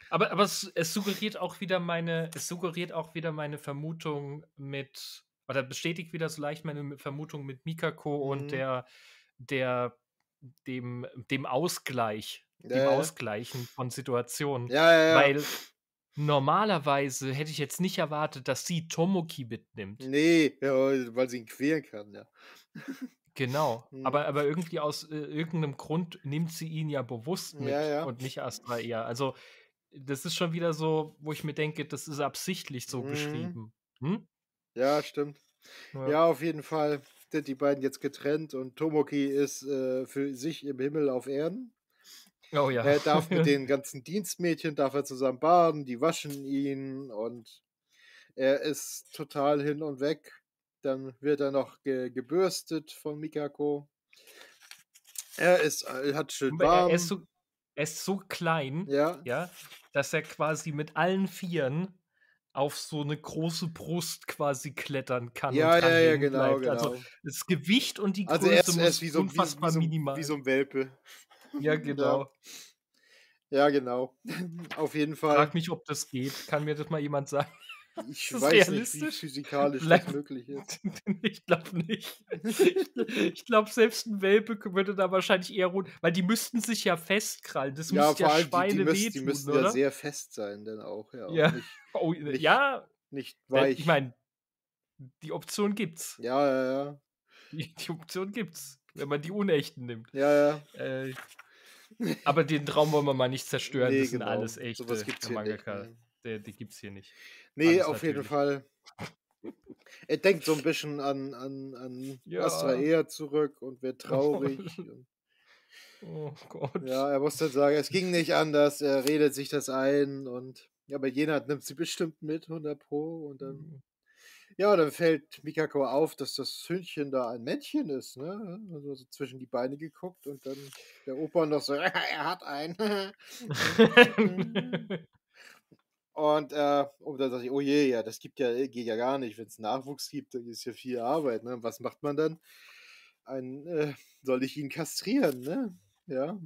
B: Aber, aber
A: es, es suggeriert auch wieder meine, es suggeriert auch wieder meine Vermutung mit, oder bestätigt wieder so leicht meine Vermutung mit Mikako mhm. und der, der, dem, dem Ausgleich, ja, dem ja. Ausgleichen von Situationen. Ja, ja, ja. Weil normalerweise hätte ich jetzt nicht erwartet, dass sie Tomoki mitnimmt.
B: Nee, ja, weil sie ihn queren kann, ja. <laughs>
A: Genau, hm. aber, aber irgendwie aus äh, irgendeinem Grund nimmt sie ihn ja bewusst mit ja, ja. und nicht Astra eher. Also das ist schon wieder so, wo ich mir denke, das ist absichtlich so hm. geschrieben.
B: Hm? Ja, stimmt. Ja. ja. auf jeden Fall sind die beiden jetzt getrennt und Tomoki ist äh, für sich im Himmel auf Erden. Oh ja. Er darf mit <laughs> den ganzen Dienstmädchen, darf er zusammen baden, die waschen ihn und er ist total hin und weg. Dann wird er noch ge gebürstet von Mikako.
A: Er ist, er äh, hat schön warm. Er ist so, er ist so klein, ja. ja, dass er quasi mit allen Vieren auf so eine große Brust quasi klettern kann. Ja, ja, ja, genau, also genau. Also
B: das Gewicht und die also Größe also erst, erst wie so, unfassbar wie, wie so, minimal. Wie so ein Welpe. Ja, <laughs> genau. Ja, genau. <laughs> auf jeden Fall. Frag mich, ob das geht. Kann mir das mal jemand sagen? Ich weiß realistisch? nicht, wie physikalisch Bleib, das möglich <laughs> ist.
A: ich glaube nicht. Ich glaube, selbst ein Welpe würde da wahrscheinlich eher rot, weil die müssten sich ja festkrallen. Das ja, muss ja Schweine die, die, müssen, die müssen oder? ja sehr
B: fest sein, denn auch, ja. ja. Nicht, <laughs> oh, nicht, ja. nicht weich. Ich meine, die
A: Option gibt's. Ja, ja, ja. Die, die, Option gibt's, wenn man die Unechten nimmt. Ja, ja. Äh, aber den Traum wollen wir mal nicht zerstören. Nee, das genau. sind alles echte so Mangaka. Nicht, der, die es hier nicht. Nee, Alles auf natürlich. jeden
B: Fall. <laughs> Er denkt so ein bisschen an, an, an ja. Astra Ea zurück und wird <laughs> oh traurig. oh Gott. Ja, er muss dann sagen, es ging nicht anders, er redet sich das ein und ja, aber jener nimmt sie bestimmt mit, 100 Pro und dann mhm. ja, dann fällt Mikako auf, dass das Hündchen da ein Männchen ist, ne? Also so zwischen die Beine geguckt und dann der Opa noch so, <laughs> er hat einen. Äh, und äh, und dann dachte ich, oh je, ja, das gibt ja, äh, geht ja gar nicht. Wenn es Nachwuchs gibt, dann ist ja viel Arbeit. Ne? Was macht man dann? Ein, äh, soll ich ihn kastrieren, ne? Ja.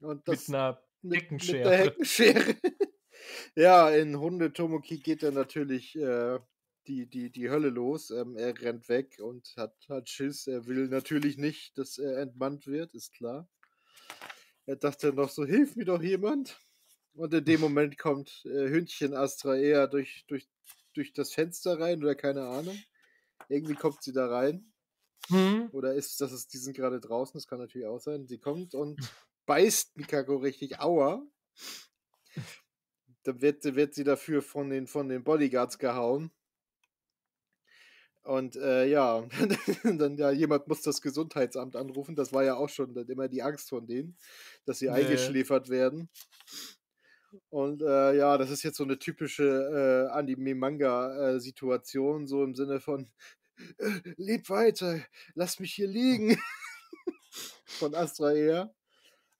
B: Und das, mit einer Heckenschere. Mit, mit Heckenschere. <laughs> ja, in Hunde-Tomoki geht dann natürlich äh, die, die, die Hölle los. Ähm, er rennt weg und hat, hat Schiss. Er will natürlich nicht, dass er entmannt wird, ist klar. Er dachte noch so, hilf mir doch jemand. Und in dem Moment kommt äh, Hündchen Astraea durch, durch, durch das Fenster rein oder keine Ahnung. Irgendwie kommt sie da rein. Mhm. Oder ist das, ist, die sind gerade draußen, das kann natürlich auch sein. Sie kommt und beißt Mikako richtig. Aua. Dann wird, wird sie dafür von den, von den Bodyguards gehauen. Und äh, ja, <laughs> dann ja, jemand muss das Gesundheitsamt anrufen. Das war ja auch schon immer die Angst von denen, dass sie nee. eingeschläfert werden. Und äh, ja, das ist jetzt so eine typische äh, Anime-Manga-Situation, so im Sinne von <laughs> Leb weiter, lass mich hier liegen. <laughs> <laughs> von Astra eher.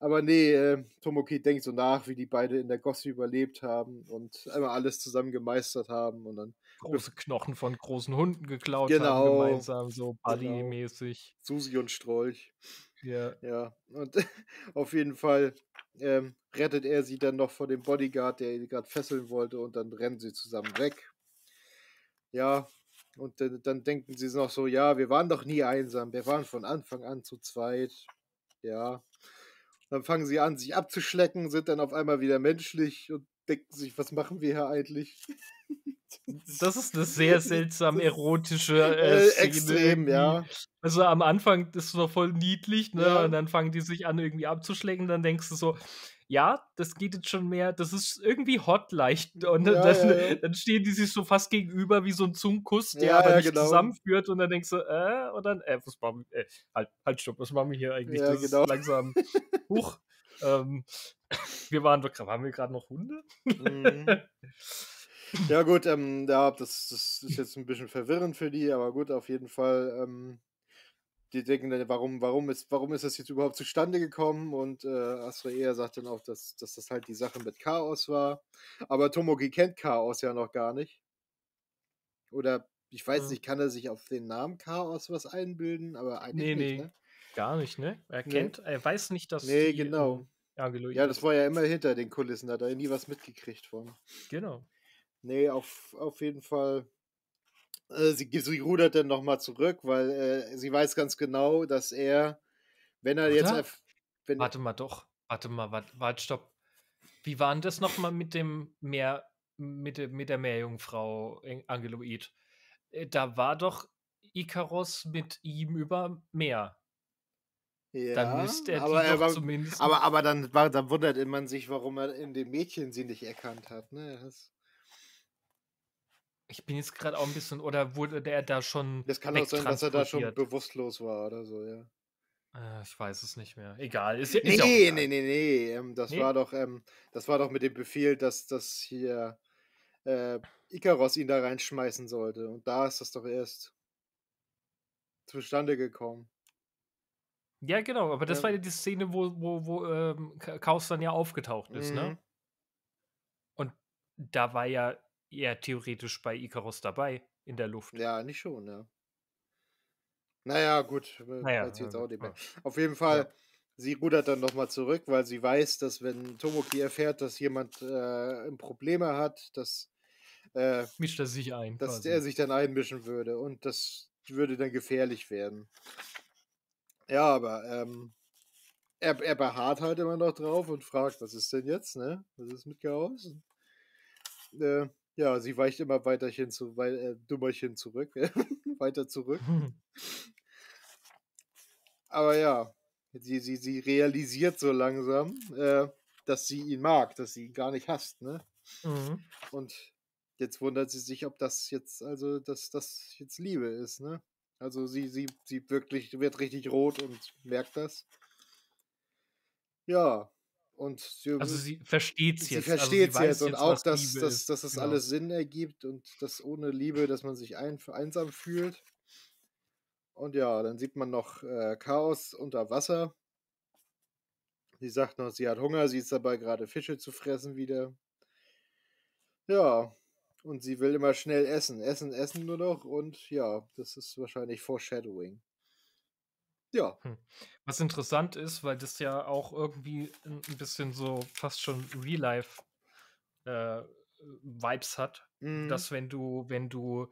B: Aber nee, äh, Tomoki denkt so nach, wie die beide in der Gosse überlebt haben und einmal alles zusammen gemeistert haben und dann.
A: Große Knochen von großen Hunden geklaut genau, haben, gemeinsam, so
B: Buddy-mäßig. Genau. Susi und Strolch. Ja. Ja, und <laughs> auf jeden Fall ähm, rettet er sie dann noch vor dem Bodyguard, der ihn gerade fesseln wollte, und dann rennen sie zusammen weg. Ja, und dann, dann denken sie noch so: Ja, wir waren doch nie einsam, wir waren von Anfang an zu zweit. Ja. Dann fangen sie an, sich abzuschlecken, sind dann auf einmal wieder menschlich und denken sich, was machen wir hier eigentlich? <laughs>
A: Das ist eine sehr seltsam erotische <laughs> äh, äh, Szene. Extrem, ja. Also am Anfang ist es noch voll niedlich, ne? Ja. Und dann fangen die sich an, irgendwie abzuschlägen. Dann denkst du so, ja, das geht jetzt schon mehr, das ist irgendwie hot leicht. Und ja, dann, ja, <laughs> dann, stehen die sich so fast gegenüber wie so ein Zungkuss, der aber nicht genau. zusammenführt. Und dann denkst du, äh, und dann, äh, was machen wir, äh, halt, halt, stopp, was machen wir hier eigentlich? das genau. ist langsam,
B: huch. Ähm, <laughs> wir waren wirklich, haben wir gerade noch Hunde? Mhm. <laughs> ja, gut, ähm, ja, das, das, ist jetzt ein bisschen verwirrend für die, aber gut, auf jeden Fall. Ähm, die denken dann, äh, warum, warum, ist, warum ist das jetzt überhaupt zustande gekommen? Und äh, Asraea sagt dann auch, dass, dass das halt die Sache mit Chaos war. Aber Tomoki kennt Chaos ja noch gar nicht. Oder ich weiß nicht, kann er sich auf den Namen Chaos was einbilden, aber eigentlich nee, nicht, nee.
A: Ne? Gar nicht, ne? Er kennt, nee.
B: er weiß nicht, dass. Nee,
A: die, genau. Ähm, Angelo
B: ja, das war ja immer hinter den Kulissen, da hat er nie was mitgekriegt von. Genau. Nee, auf, auf jeden Fall. Äh, sie, sie rudert dann nochmal zurück, weil äh, sie weiß ganz genau, dass er, wenn er Oder? jetzt. Wenn warte mal doch,
A: warte mal, warte, warte stopp. Wie war denn das nochmal mit dem Meer, mit, mit der Meerjungfrau äh, Angeloid? Äh, da war doch Ikaros mit ihm über Meer. Ja, dann müsste er aber, die aber, zumindest. Aber,
B: aber dann, war, dann wundert man sich, warum er in dem Mädchen sie nicht erkannt hat. Ne? Das
A: ich bin jetzt gerade auch ein bisschen, oder wurde er da schon. Das kann auch sein, dass er da schon
B: bewusstlos war oder so, ja.
A: Ah, ich weiß es nicht mehr.
B: Egal. Ist, ist nee, ja nee, nee, nee, ähm, das nee. war doch, ähm, das war doch mit dem Befehl, dass das hier äh, Ikaros ihn da reinschmeißen sollte. Und da ist das doch erst zustande gekommen.
A: Ja, genau, aber das ja. war ja die Szene, wo, wo, wo ähm, Chaos dann ja aufgetaucht ist, ne? mhm. ne? Und da war ja er theoretisch bei Icarus dabei in der Luft.
B: Ja, nicht schon, ja. Naja, gut, äh, naja, jetzt ähm, auch nicht mehr. Auf jeden Fall, ja. sie rudert dann nochmal zurück, weil sie weiß, dass wenn Tomoki erfährt, dass jemand äh, Probleme hat, dass äh, mischt er sich ein. Dass quasi. er sich dann einmischen würde und das würde dann gefährlich werden. Ja, aber ähm, er, er beharrt halt immer noch drauf und fragt, was ist denn jetzt, ne? Was ist mit Chaos? Äh, ja, sie weicht immer weiterhin zu, weil, äh, dummerchen zurück, <laughs> weiter zurück. <laughs> aber ja, sie, sie, sie realisiert so langsam, äh, dass sie ihn mag, dass sie ihn gar nicht hasst, ne? Mhm. Und jetzt wundert sie sich, ob das jetzt, also, dass das jetzt Liebe ist, ne? Also sie, sie, sie wirklich, wird richtig rot und merkt das. Ja. Und sie, also sie versteht es jetzt. Also, sie versteht es jetzt und auch, dass, dass, dass, dass das genau. alles Sinn ergibt und dass ohne Liebe, dass man sich ein, einsam fühlt. Und ja, dann sieht man noch äh, Chaos unter Wasser. Sie sagt noch, sie hat Hunger, sie ist dabei gerade Fische zu fressen wieder. Ja, und sie will immer schnell essen. Essen, essen nur noch. Und ja, das ist wahrscheinlich Foreshadowing.
A: Ja. Hm. Was interessant ist, weil das ja auch irgendwie ein bisschen so fast schon Real-Life-Vibes äh, hat, mhm. dass wenn du, wenn du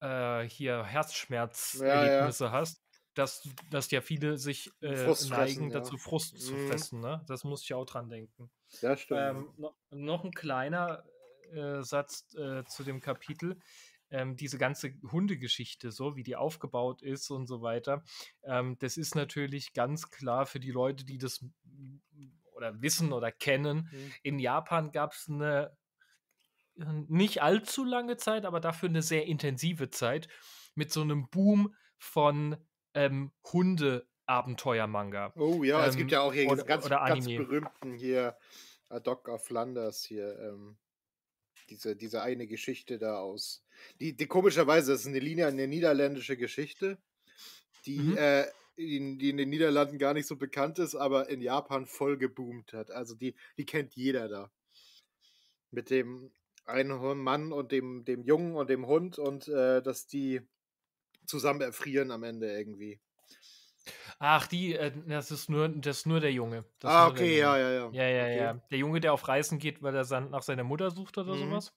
A: äh, hier
B: Herzschmerzerlebnisse
A: ja, ja. hast, dass, dass ja viele sich äh, neigen, dazu Frust zu mhm. fressen. Ne? Das muss ich auch dran denken.
B: Ja, stimmt. Ähm,
A: no, noch ein kleiner äh, Satz äh, zu dem Kapitel. Ähm, diese ganze Hundegeschichte, so wie die aufgebaut ist und so weiter, ähm, das ist natürlich ganz klar für die Leute, die das oder wissen oder kennen. Mhm. In Japan gab es eine nicht allzu lange Zeit, aber dafür eine sehr intensive Zeit mit so einem Boom von ähm, Hunde-Abenteuer-Manga. Oh ja, ähm, es gibt ähm, ja auch hier oder, ganz, oder ganz
B: berühmten hier, äh, Doc of Flanders hier. Ähm diese, diese eine Geschichte da aus. Die, die komischerweise, das ist eine Linie, eine niederländische Geschichte, die, mhm. äh, in, die in den Niederlanden gar nicht so bekannt ist, aber in Japan voll geboomt hat. Also die, die kennt jeder da. Mit dem einen Mann und dem, dem Jungen und dem Hund und äh, dass die zusammen erfrieren am Ende irgendwie.
A: Ach, die, äh, das ist nur, das ist nur der Junge. Das ah, okay, ja, ja, ja. Ja, ja, okay. ja. Der Junge, der auf Reisen geht, weil er nach seiner Mutter sucht oder mhm. sowas.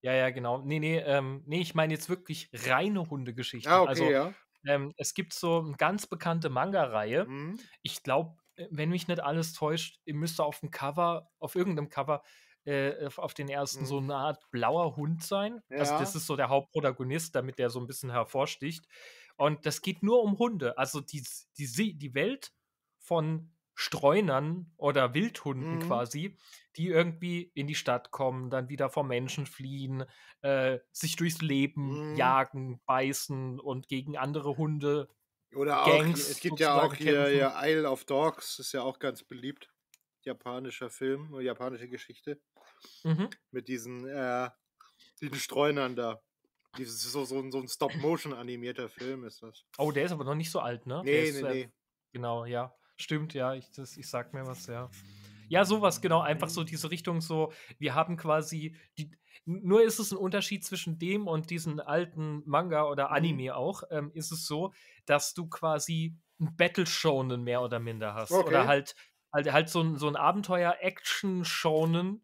A: Ja, ja, genau. Nee, nee, ähm, nee, ich meine jetzt wirklich reine Hundegeschichte. Ah, also, okay, also, ja. Ähm, es gibt so eine ganz bekannte Manga-Reihe. Mhm. Ich glaube, äh, wenn mich nicht alles täuscht, müsste auf dem Cover, auf irgendeinem Cover, äh, auf, auf den ersten mhm. so eine Art blauer Hund sein. Also, ja. Also das ist so der Hauptprotagonist, damit der so ein bisschen hervorsticht. Und das geht nur um Hunde. Also die, die, die Welt von Streunern oder Wildhunden mhm. quasi, die irgendwie in die Stadt kommen, dann wieder vor Menschen fliehen, äh, sich durchs Leben mhm. jagen, beißen und gegen andere Hunde. Oder auch, Gangs es gibt ja auch hier, hier
B: Isle of Dogs, ist ja auch ganz beliebt. Japanischer Film, japanische Geschichte. Mhm. Mit diesen, äh, diesen Streunern da. Dieses so, so, so ein Stop-Motion-animierter Film ist das.
A: Oh, der ist aber noch nicht so alt, ne? Nee, ist, nee, äh, nee. genau, ja. Stimmt, ja, ich, das, ich sag mir was, ja. Ja, sowas, genau. Einfach so diese Richtung, so, wir haben quasi die. Nur ist es ein Unterschied zwischen dem und diesen alten Manga oder mhm. Anime mhm. auch, ähm, ist es so, dass du quasi ein Battle-Shonen mehr oder minder hast. Okay. Oder halt, halt, halt so ein, so ein Abenteuer-Action-Shonen,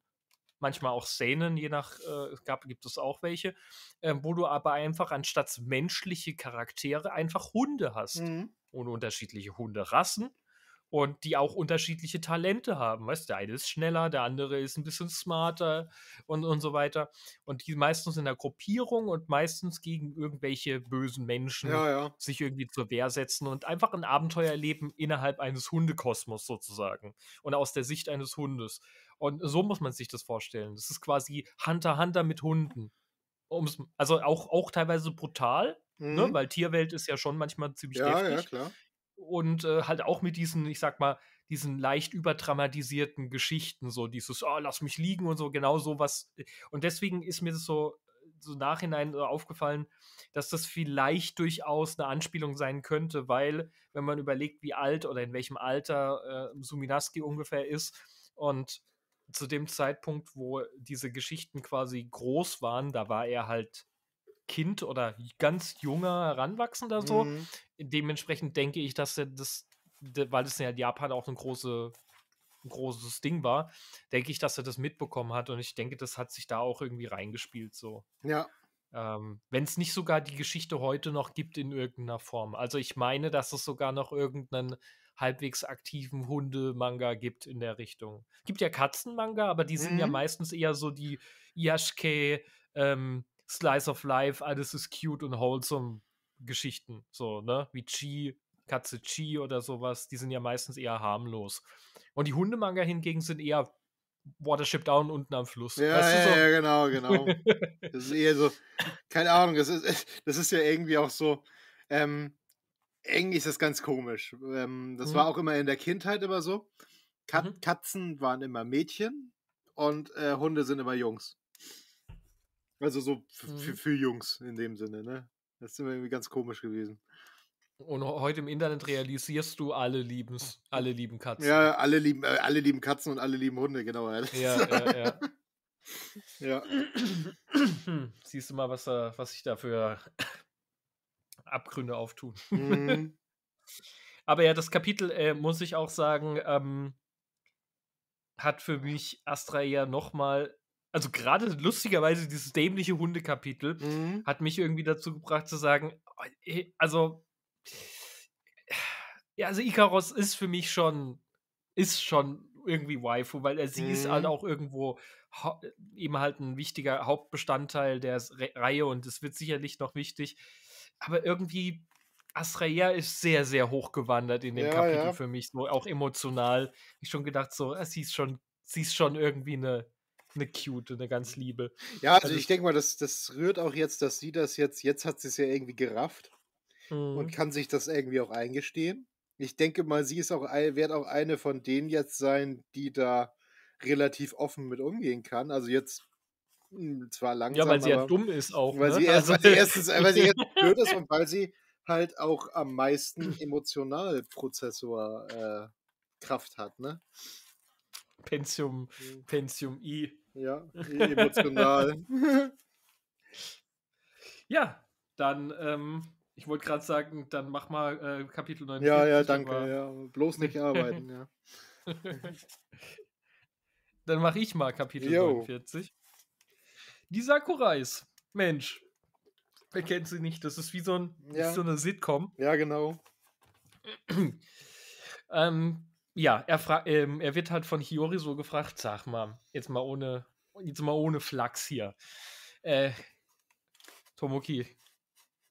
A: manchmal auch Szenen, je nach, äh, gibt es auch welche, äh, wo du aber einfach anstatt menschliche Charaktere einfach Hunde hast. Mhm. Ohne unterschiedliche Hunderassen und die auch unterschiedliche Talente haben. Weißt der eine ist schneller, der andere ist ein bisschen smarter und, und so weiter. Und die meistens in der Gruppierung und meistens gegen irgendwelche bösen Menschen ja, ja. sich irgendwie zur Wehr setzen und einfach ein Abenteuer erleben innerhalb eines Hundekosmos sozusagen und aus der Sicht eines Hundes. Und so muss man sich das vorstellen. Das ist quasi Hunter Hunter mit Hunden. Um's, also auch, auch teilweise brutal, ne? mhm. ne? weil Tierwelt ist ja schon manchmal ziemlich ja, heftig. Ja, klar und äh, halt auch mit diesen, ich sag mal, diesen leicht überdramatisierten Geschichten, so dieses, oh, lass mich liegen und so, genau so was. Äh, und deswegen ist mir das so, so nachhinein äh, aufgefallen, dass das vielleicht durchaus eine Anspielung sein könnte, weil, wenn man überlegt, wie alt oder in welchem Alter äh, Suminaski ungefähr ist und zu dem Zeitpunkt, wo diese Geschichten quasi groß waren, da war er halt Kind oder ganz junger Heranwachsender so. Mhm. Dementsprechend denke ich, dass er das, weil es ja in Japan auch eine große ein großes Ding war, denke ich, dass er das mitbekommen hat und ich denke, das hat sich da auch irgendwie reingespielt so. Ja. Ähm, Wenn es nicht sogar die Geschichte heute noch gibt in irgendeiner Form. Also ich meine, dass es sogar noch irgendeinen halbwegs aktiven Hunde-Manga gibt in der Richtung. Gibt ja Katzen-Manga, aber die sind ja mhm. meistens eher so die Yashke, ähm, Slice of Life, alles ah, ist cute und wholesome Geschichten. So, ne? Wie Chi, Katze Chi oder sowas. Die sind ja meistens eher harmlos. Und die Hundemanga hingegen sind eher Watership Down unten am Fluss. Ja, weißt ja, so? ja, genau, genau.
B: <laughs> das ist eher so, keine Ahnung, das ist, <laughs> das ist ja irgendwie auch so, ähm, irgendwie ist das ganz komisch. Ähm, das mhm. war auch immer in der Kindheit immer so. Kat mhm. Katzen waren immer Mädchen und äh, Hunde sind immer Jungs. Also so mhm. für Jungs in dem Sinne, ne? Das ist immer irgendwie ganz komisch gewesen.
A: Und heute im Internet realisierst du alle hm, lieben, hm. alle lieben Katzen. Ja,
B: alle lieben, äh, alle lieben Katzen und alle lieben Hunde, genau. Ja, ja, <laughs> ja. ja.
A: Siehst du mal, was, da, was sich da für <coughs> Abgründe auftun. Mhm. <laughs> Aber ja, das Kapitel, äh, muss ich auch sagen, ähm, hat für mich Astra eher nochmal also gerade lustigerweise dieses dämliche Hundekapitel mhm. hat mich irgendwie dazu gebracht zu sagen, oh, eh, also ja, also Ikaros ist für mich schon ist schon irgendwie Waifu, weil er, sie mhm. ist halt mhm. auch irgendwo eben halt ein wichtiger Hauptbestandteil der Re Reihe und es wird sicherlich noch wichtig, aber irgendwie Asraea ist sehr, sehr hochgewandert in dem ja, Kapitel ja. für mich, so auch emotional. Ich schon gedacht, so, ah, sie ist schon, sie ist schon irgendwie eine eine cute, eine ganz mhm. liebe. Ja, also, also ich
B: denke mal, das, das rührt auch jetzt, dass sie das jetzt, jetzt hat sie es ja irgendwie gerafft mhm. und kann sich das irgendwie auch eingestehen. Ich denke mal, sie ist auch, wird auch eine von denen jetzt sein, die da relativ offen mit umgehen kann. Also jetzt hm, zwar langsam. Ja, weil sie aber, ja dumm ist auch. Weil, ne? sie, erst, also, weil erstens, weil sie jetzt <laughs> blöd ist und weil sie halt auch am meisten emotional Prozessor äh, Kraft hat, ne?
A: Pentium, mhm. Pentium I. Ja, e, emotional. <laughs> ja, dann, ähm, ich wollte gerade sagen, dann mach mal äh, Kapitel 9. Ja, ja, danke. Ja. Bloß nicht <laughs> arbeiten, ja. <laughs> dann mache ich mal Kapitel Yo. 49. Die Sakurais. Mensch, wer kennt sie nicht? Das ist wie so, ein, ja. so eine Sitcom. Ja, genau. <clears throat> ähm, ja, er, ähm, er wird halt von Hiyori so gefragt, sag mal, jetzt mal ohne, jetzt mal ohne Flachs hier. Äh, Tomoki,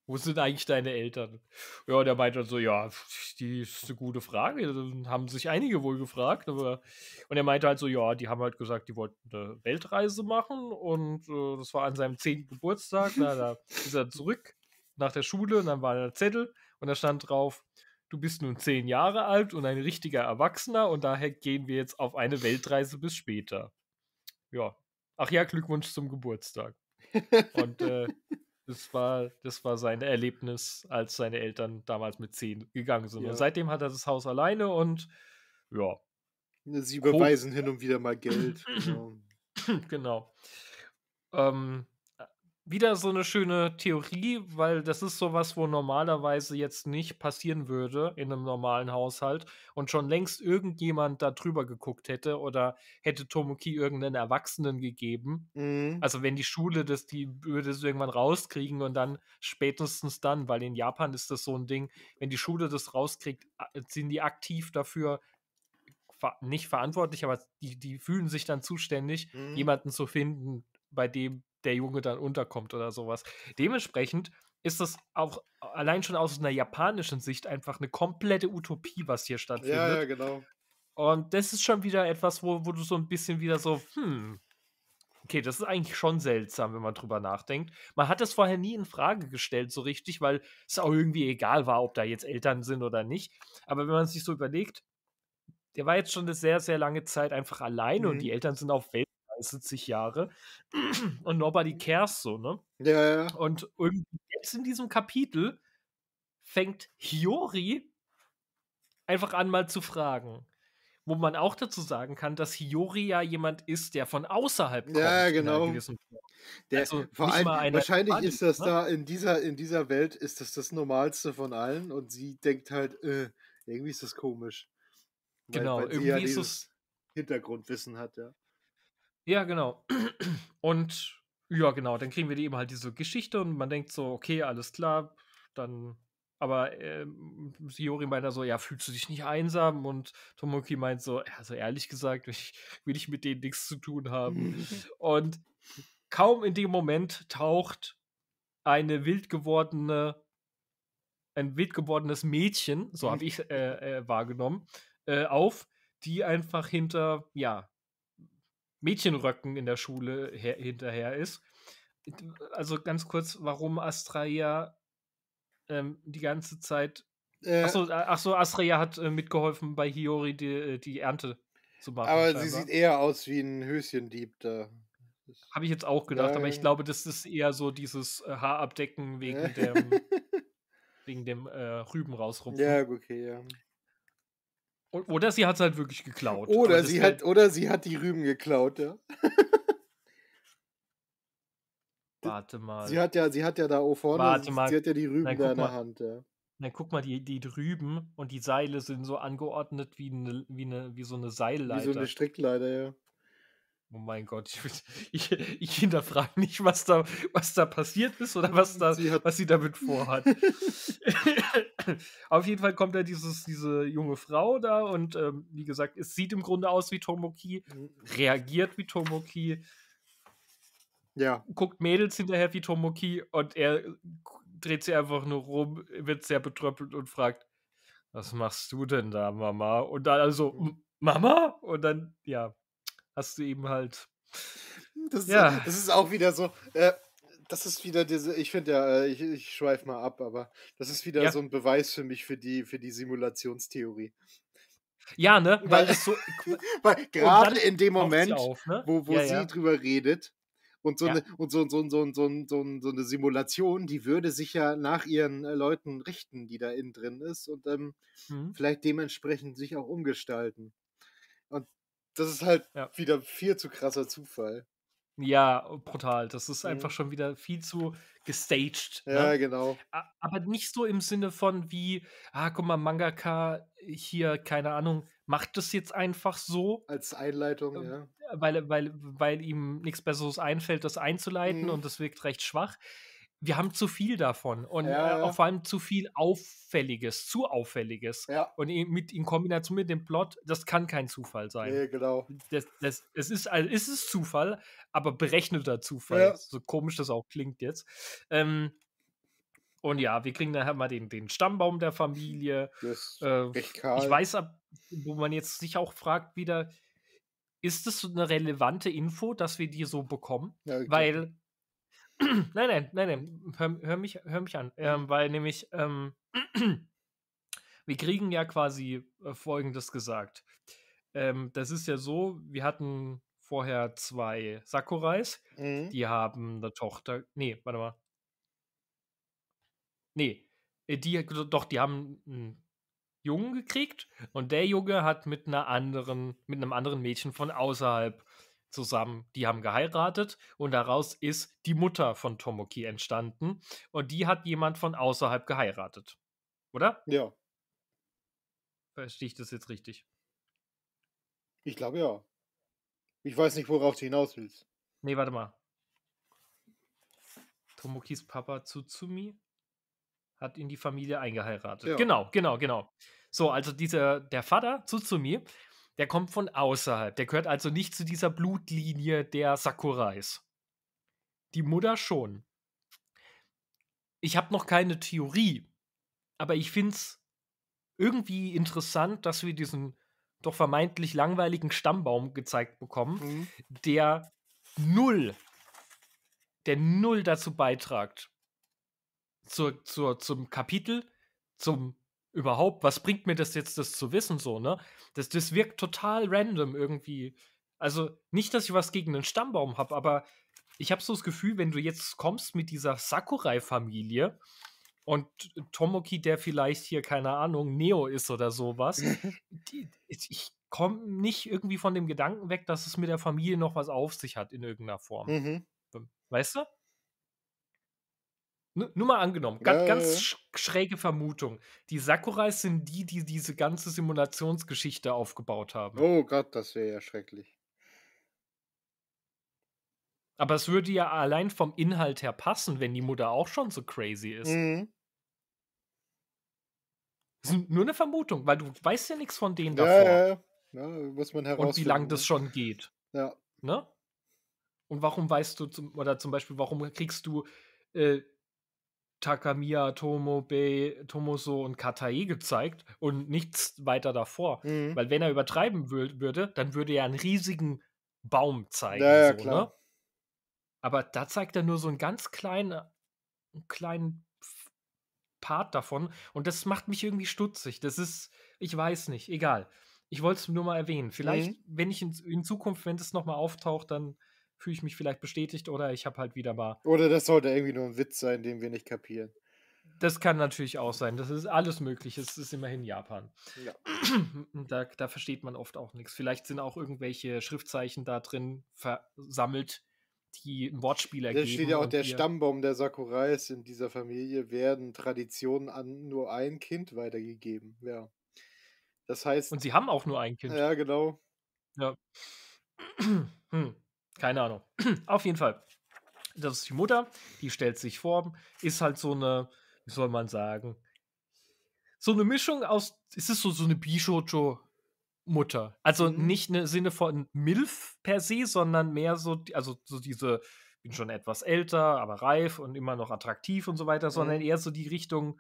A: wo sind eigentlich deine Eltern? Ja, der meinte dann so, ja, die ist eine gute Frage. Dann haben sich einige wohl gefragt. Aber, und er meinte halt so, ja, die haben halt gesagt, die wollten eine Weltreise machen. Und äh, das war an seinem 10. Geburtstag. Na, da ist er zurück nach der Schule und dann war der Zettel und da stand drauf, du bist nun zehn Jahre alt und ein richtiger Erwachsener und daher gehen wir jetzt auf eine Weltreise bis später. Ja. Ach ja, Glückwunsch zum Geburtstag. Und äh, <laughs> das, war, das war sein Erlebnis, als seine Eltern damals mit zehn gegangen sind. Ja. Und seitdem hat er das Haus alleine und ja.
B: Sie überweisen Hoch. hin und wieder mal Geld. genau.
A: <clears throat> genau. Ähm, wieder so eine schöne Theorie, weil das ist sowas, wo normalerweise jetzt nicht passieren würde in einem normalen Haushalt und schon längst irgendjemand da drüber geguckt hätte oder hätte Tomoki irgendeinen Erwachsenen gegeben. Mhm. Also wenn die Schule das, die würde es irgendwann rauskriegen und dann spätestens dann, weil in Japan ist das so ein Ding, wenn die Schule das rauskriegt, sind die aktiv dafür, nicht verantwortlich, aber die, die fühlen sich dann zuständig, mhm. jemanden zu finden, bei dem der Junge dann unterkommt oder sowas. Dementsprechend ist das auch allein schon aus einer japanischen Sicht einfach eine komplette Utopie, was hier stattfindet. Ja, ja, genau. Und das ist schon wieder etwas, wo, wo du so ein bisschen wieder so, hm, okay, das ist eigentlich schon seltsam, wenn man drüber nachdenkt. Man hat das vorher nie in Frage gestellt, so richtig, weil es auch irgendwie egal war, ob da jetzt Eltern sind oder nicht. Aber wenn man sich so überlegt, der war jetzt schon eine sehr, sehr lange Zeit einfach alleine mhm. und die mhm. Eltern sind auf Welt 70 Jahre <clears throat> und nobody cares so, ne? Ja, ja. Und jetzt in diesem Kapitel fängt Hiyori einfach an, mal zu fragen. Wo man auch dazu sagen kann, dass Hiyori ja jemand ist, der von außerhalb kommt. Ja, genau.
B: Der, also vor allem, wahrscheinlich Party, ist das ne? da in dieser, in dieser Welt ist das das Normalste von allen und sie denkt halt, äh, irgendwie ist das komisch. genau, weil irgendwie ja ist es. Hintergrundwissen hat, ja.
A: Ja, genau. <clears throat> Und ja, genau, dann kriegen wir eben halt diese Geschichte und man denkt so, okay, alles klar, dann. Aber äh, meint da so, ja, fühlst du dich nicht einsam? Und Tomoki meint so, also ehrlich gesagt, <laughs> ich will ich mit denen nichts zu tun haben. <laughs> und kaum in dem Moment taucht eine wild gewordene, ein wild gewordenes Mädchen, so habe mhm. ich äh, äh, wahrgenommen, äh, auf, die einfach hinter, ja, Mädchenröcken in der Schule her hinterher ist. Also ganz kurz, warum Astraea ähm, die ganze Zeit. Äh, achso, äh, ach so, Astraea hat äh, mitgeholfen, bei Hiyori die, äh, die Ernte zu machen. Aber scheinbar. sie sieht
B: eher aus wie ein Höschendieb da. Habe ich jetzt auch gedacht, ja, aber ich glaube,
A: das ist eher so dieses äh, Haarabdecken wegen dem, <laughs> wegen dem
B: äh, Rüben rausrupfen. Ja, okay, ja. Oder
A: sie hat es halt wirklich geklaut. Oder sie, hat, oder sie hat
B: die Rüben geklaut, ja. <laughs> Warte mal. Sie hat ja, sie hat ja da vorne, Warte mal. sie hat ja die Rüben Nein, da in der Hand, ja.
A: Dann guck mal, die, die Rüben und die Seile sind so angeordnet wie, eine, wie, ne, eine, wie so eine Seilleiter. Wie so eine Strickleiter, ja. Oh mein Gott, ich, <laughs> ich, ich hinterfrage nicht, was da, was da passiert ist oder was, da, sie was sie damit vorhat. <laughs> <laughs> Auf jeden Fall kommt da dieses, diese junge Frau da und ähm, wie gesagt, es sieht im Grunde aus wie Tomoki, reagiert wie Tomoki. Ja. Guckt Mädels hinterher wie Tomoki und er dreht sie einfach nur rum, wird sehr betröppelt und fragt, was machst du denn da, Mama? Und dann also, Mama? Und dann, ja hast du eben halt. Hm, das, ja. ist, das ist
B: auch wieder so. Äh, das ist wieder diese, ich finde ja, äh, ich, ich schweife mal ab, aber das ist wieder ja. so ein Beweis für mich für die, für die Simulationstheorie. Ja, ne? Weil, weil, so, <laughs> weil gerade in dem Moment, auf, ne? wo, wo ja, sie ja. drüber redet, und so, ja. eine, und so, so, so, so, so, so eine Simulation, die würde sich ja nach ihren äh, Leuten richten, die da innen drin ist und ähm, mhm. vielleicht dementsprechend sich auch umgestalten. Das ist halt ja. wieder viel zu krasser Zufall.
A: Ja, brutal. Das ist mhm. einfach schon wieder viel zu gestaged. Ne? Ja, ne? genau. Aber nicht so im Sinne von wie, ah, guck mal, Mangaka hier, keine Ahnung, macht das jetzt einfach so. Als Einleitung, äh, ja. Weil, weil, weil ihm nichts Besseres einfällt, das einzuleiten mhm. und das wirkt recht schwach wir haben zu viel davon und ja, äh, ja. Äh, vor allem zu viel Auffälliges, zu Auffälliges. Ja. Und mit, in Kombination mit dem Plot, das kann kein Zufall sein. Nee, genau. Das, das, es, ist, also es ist Zufall, aber berechneter Zufall. So komisch das auch klingt jetzt. Ähm, und ja, wir kriegen nachher mal den, den Stammbaum der Familie. Das äh, echt kahl. Ich weiß, ab, wo man jetzt sich auch fragt wieder, ist es eine relevante Info, dass wir die so bekommen? Ja, Weil nein, nein, nein, nein. Hör, hör, mich, hör mich an. Ähm, mhm. weil nämlich, ähm, <clears throat> wir kriegen ja quasi äh, Folgendes gesagt. Ähm, das ist ja so, wir hatten vorher zwei Sakurais. Mhm. Die haben eine Tochter. Nee, warte mal. Nee. Äh, die, äh, doch, die haben einen Jungen gekriegt und der Junge hat mit einer anderen, mit einem anderen Mädchen von außerhalb zusammen. Die haben geheiratet und daraus ist die Mutter von Tomoki entstanden. Und die hat jemand von außerhalb geheiratet. Oder? Ja. Verstehe ich das jetzt richtig?
B: Ich glaube ja. Ich weiß nicht, worauf du hinaus willst.
A: Nee, warte mal. Tomokis Papa Tsutsumi hat in die Familie eingeheiratet. Ja. Genau, genau, genau. So, also dieser, der Vater Tsutsumi der kommt von außerhalb. Der gehört also nicht zu dieser Blutlinie der Sakurais. Die Mutter schon. Ich habe noch keine Theorie, aber ich finde es irgendwie interessant, dass wir diesen doch vermeintlich langweiligen Stammbaum gezeigt bekommen, mhm. der null, der null dazu beitragt, zur, zur, zum Kapitel, zum überhaupt, was bringt mir das jetzt, das zu wissen, so, ne? Das, das wirkt total random irgendwie. Also, nicht, dass ich was gegen den Stammbaum habe, aber ich habe so das Gefühl, wenn du jetzt kommst mit dieser Sakurai-Familie und Tomoki, der vielleicht hier, keine Ahnung, Neo ist oder sowas, <laughs> die, ich komme nicht irgendwie von dem Gedanken weg, dass es mit der Familie noch was auf sich hat in irgendeiner Form. Mhm. Weißt du? Nur mal angenommen, ganz, ja, ganz ja. schräge Vermutung. Die Sakurais sind die, die diese ganze Simulationsgeschichte aufgebaut haben.
B: Oh Gott, das wäre ja schrecklich.
A: Aber es würde ja allein vom Inhalt her passen, wenn die Mutter auch schon so crazy ist. Mhm. Das ist nur eine Vermutung, weil du weißt ja nichts von denen ja, davor.
B: Ja, muss man
A: herausfinden. Und wie lange das ne? schon geht. Ja. Ne? Und warum weißt du, zum, oder zum Beispiel, warum kriegst du äh, Takamiya, Tomobe, Tomoso und Katae gezeigt und nichts weiter davor. Mhm. Weil wenn er übertreiben wür würde, dann würde er einen riesigen Baum zeigen. Ja, so, ne? klar. Ne? Aber da zeigt er nur so einen ganz kleinen, einen kleinen Part davon. Und das macht mich irgendwie stutzig. Das ist, ich weiß nicht, egal. Ich wollte es nur mal erwähnen. Vielleicht, mhm. wenn ich in, in Zukunft, wenn das nochmal auftaucht, dann fühle ich mich vielleicht bestätigt oder ich habe halt wieder
B: mal. Oder das sollte irgendwie nur ein Witz sein, den wir nicht kapieren.
A: Das kann natürlich auch sein. Das ist alles möglich. Es ist immerhin Japan. Ja. <clears throat> Da, da versteht man oft auch nichts. Vielleicht sind auch irgendwelche Schriftzeichen da drin versammelt, die ein Wortspiel ergeben. Da steht ja auch der Stammbaum
B: der Sakurais in dieser Familie, werden Traditionen an nur ein Kind weitergegeben. Ja. Das
A: heißt. Und sie haben auch nur ein Kind.
B: Ja, genau.
A: Ja. <clears throat> hm. Keine Ahnung. <clears throat> Auf jeden Fall. Das ist die Mutter, die stellt sich vor, ist halt so eine, wie soll man sagen, so eine Mischung aus, ist es so, so eine Bishojo Mutter. Also mhm. nicht im Sinne von MILF per se, sondern mehr so, also so diese, bin schon etwas älter, aber reif und immer noch attraktiv und so weiter, mhm. sondern eher so die Richtung,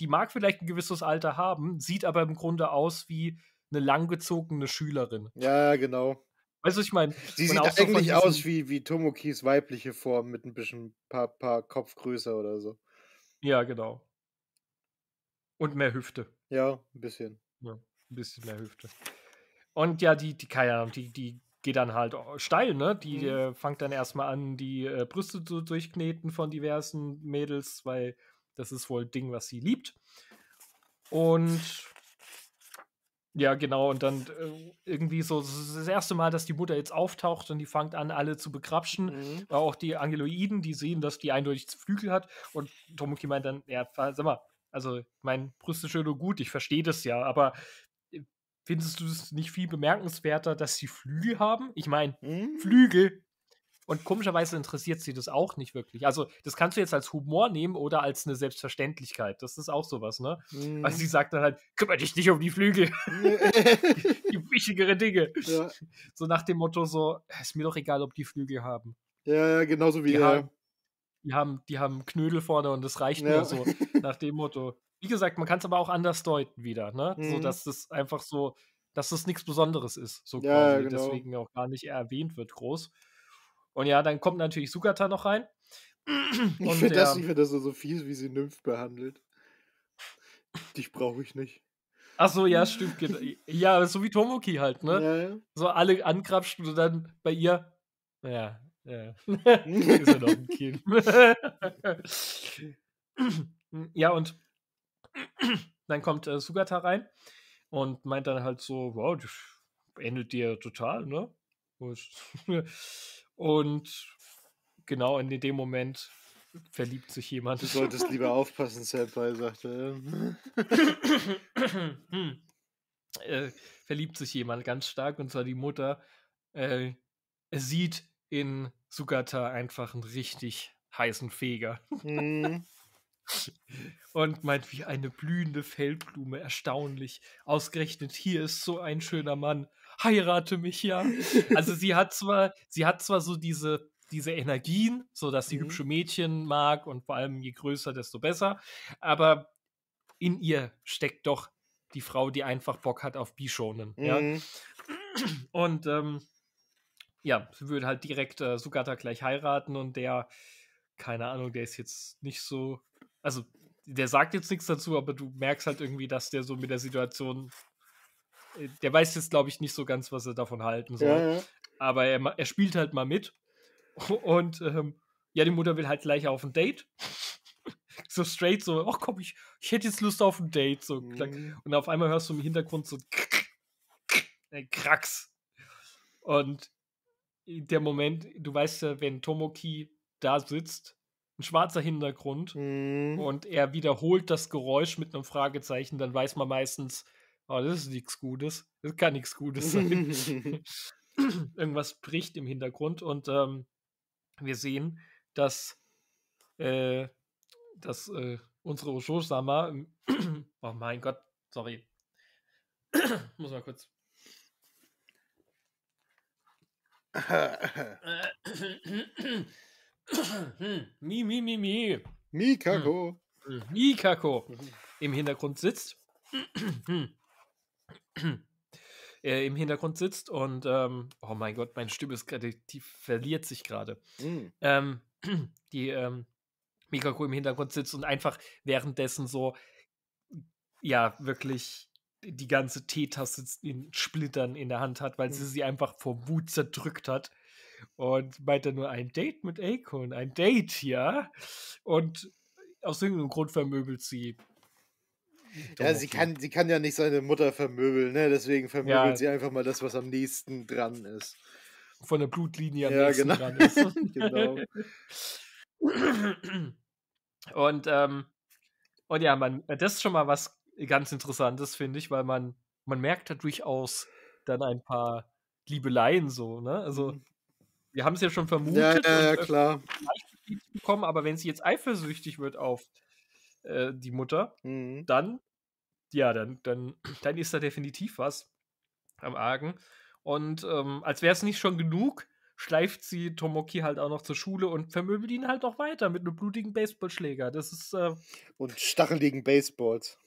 A: die mag vielleicht ein gewisses Alter haben, sieht aber im Grunde aus wie eine langgezogene Schülerin.
B: Ja, genau. Weißt du, was ich meine? Sie sieht eigentlich so aus wie, wie Tomokis weibliche Form mit ein bisschen paar, paar Kopf oder so. Ja, genau.
A: Und mehr Hüfte.
B: Ja, ein bisschen. Ja, ein bisschen mehr Hüfte.
A: Und ja, die, die, keine Ahnung, die, die geht dann halt äh, steil, ne? Die mhm. äh, fängt dann erstmal an, die äh, Brüste zu durchkneten von diversen Mädels, weil das ist wohl Ding, was sie liebt. Und ja, genau. Und dann äh, irgendwie so das erste Mal, dass die Mutter jetzt auftaucht und die fängt an, alle zu bekrapschen. Mhm. Auch die Angeloiden, die sehen, dass die eindeutig Flügel hat. Und Tomoki meint dann, ja, sag mal, also mein Brüste schön und gut, ich verstehe das ja, aber äh, findest du es nicht viel bemerkenswerter, dass sie Flügel haben? Ich meine, mhm. Flügel, und komischerweise interessiert sie das auch nicht wirklich. Also, das kannst du jetzt als Humor nehmen oder als eine Selbstverständlichkeit. Das ist auch sowas, ne? Mhm. Weil sie sagt dann halt, kümmere dich nicht um die Flügel. <laughs> die wichtigere Dinge. Ja. So nach dem Motto so, äh, ist mir doch egal, ob die Flügel haben.
B: Ja, ja genauso wie die, ja. Äh, haben,
A: die haben, die haben Knödel vorne und das reicht ja. mir so. <laughs> Nach dem Motto. Wie gesagt, man kann es aber auch anders deuten wieder, ne? Mhm. So dass das einfach so, dass das nichts Besonderes ist, so ja, quasi. Genau. Deswegen auch gar nicht erwähnt wird, groß. Und ja, dann kommt natürlich Sugata noch rein. <clears throat> Und ich finde das, ich
B: find das so, so fies, wie sie Nymph behandelt. Dich brauche ich nicht.
A: Ach so, ja, <laughs> stimmt. Genau. ja, so wie Tomoki halt, ne? Ja, ja. So alle ankrapschen und dann bei ihr. Ja, ja. <laughs> ist ja noch ein Kind. <laughs> ja, und <clears throat> dann kommt äh, Sugata rein und meint dann halt so: Wow, das endet dir total, ne? Und genau in dem Moment verliebt sich jemand. Du solltest lieber <laughs>
B: aufpassen, Senpai, sagte
A: er. Hm. äh, verliebt sich jemand ganz stark, und zwar die Mutter. Äh, sieht in Sugata einfach einen richtig heißen Feger. Mhm. <laughs> und meint, wie eine blühende Feldblume, erstaunlich. Ausgerechnet hier ist so ein schöner Mann heirate mich ja. Also sie hat zwar, sie hat zwar so diese, diese Energien, so dass sie mhm. hübsche Mädchen mag und vor allem je größer, desto besser, aber in ihr steckt doch die Frau, die einfach Bock hat auf Bishonen. Mhm. Ja. Und ähm, ja, sie würde halt direkt äh, Sugata gleich heiraten und der, keine Ahnung, der ist jetzt nicht so, also der sagt jetzt nichts dazu, aber du merkst halt irgendwie, dass der so mit der Situation der weiß jetzt, glaube ich, nicht so ganz, was er davon halten soll. Ja, ja. Aber er, er, spielt halt mal mit. <laughs> Und ähm, ja, die Mutter will halt gleich auf ein Date. so straight, so, ach komm, ich, ich hätte jetzt Lust auf ein Date. So, mhm. Und auf einmal hörst du im Hintergrund so <laughs> ein Krax. Und der Moment, du weißt ja, wenn Tomoki da sitzt, ein schwarzer Hintergrund mhm. und er wiederholt das Geräusch mit einem Fragezeichen, dann weiß man meistens, oh, das ist nichts Gutes. Das kann nichts Gutes sein. <laughs> <clears throat> Irgendwas bricht im Hintergrund und ähm, wir sehen, dass, äh, dass äh, unsere Oshosama. <clears throat> oh mein Gott, sorry, <clears throat> muss mal kurz. <laughs> mi, mi, mi, mi. Mikako. Hm. Hm. Mikako <laughs> im Hintergrund sitzt. Hm. <clears throat> Äh, im Hintergrund sitzt und ähm, oh mein Gott, mein Stimme ist gerade, die verliert sich gerade. Mm. Ähm, <clears throat> die ähm, Mikako im Hintergrund sitzt und einfach währenddessen so ja wirklich die ganze Teetasse in Splittern in der Hand hat, weil mm. sie mm. sie einfach vor Wut zerdrückt hat und meint dann nur ein Date mit Akon, ein Date, ja und aus irgendeinem Grund vermöbelt sie
B: ja, sie kann, sie kann ja nicht seine Mutter vermöbeln, ne? deswegen vermöbelt ja. sie einfach mal das, was am nächsten dran ist.
A: Von der Blutlinie am ja, nächsten genau. dran ist. <laughs> genau. und, ähm, und ja, man, das ist schon mal was ganz Interessantes, finde ich, weil man, man merkt da durchaus dann ein paar Liebeleien so, ne? Also, mhm. wir haben es ja schon vermutet. Ja, ja, ja klar. Bekommen, aber wenn sie jetzt eifersüchtig wird auf äh, die Mutter, mhm. dann, ja, dann, dann, <clears throat> dann ist da definitiv was am Argen. Und ähm, als wäre es nicht schon genug, schleift sie Tomoki halt auch noch zur Schule und vermöbelt ihn halt auch weiter mit einem blutigen Baseballschläger. Das ist. Äh,
B: und stacheligen Baseballs.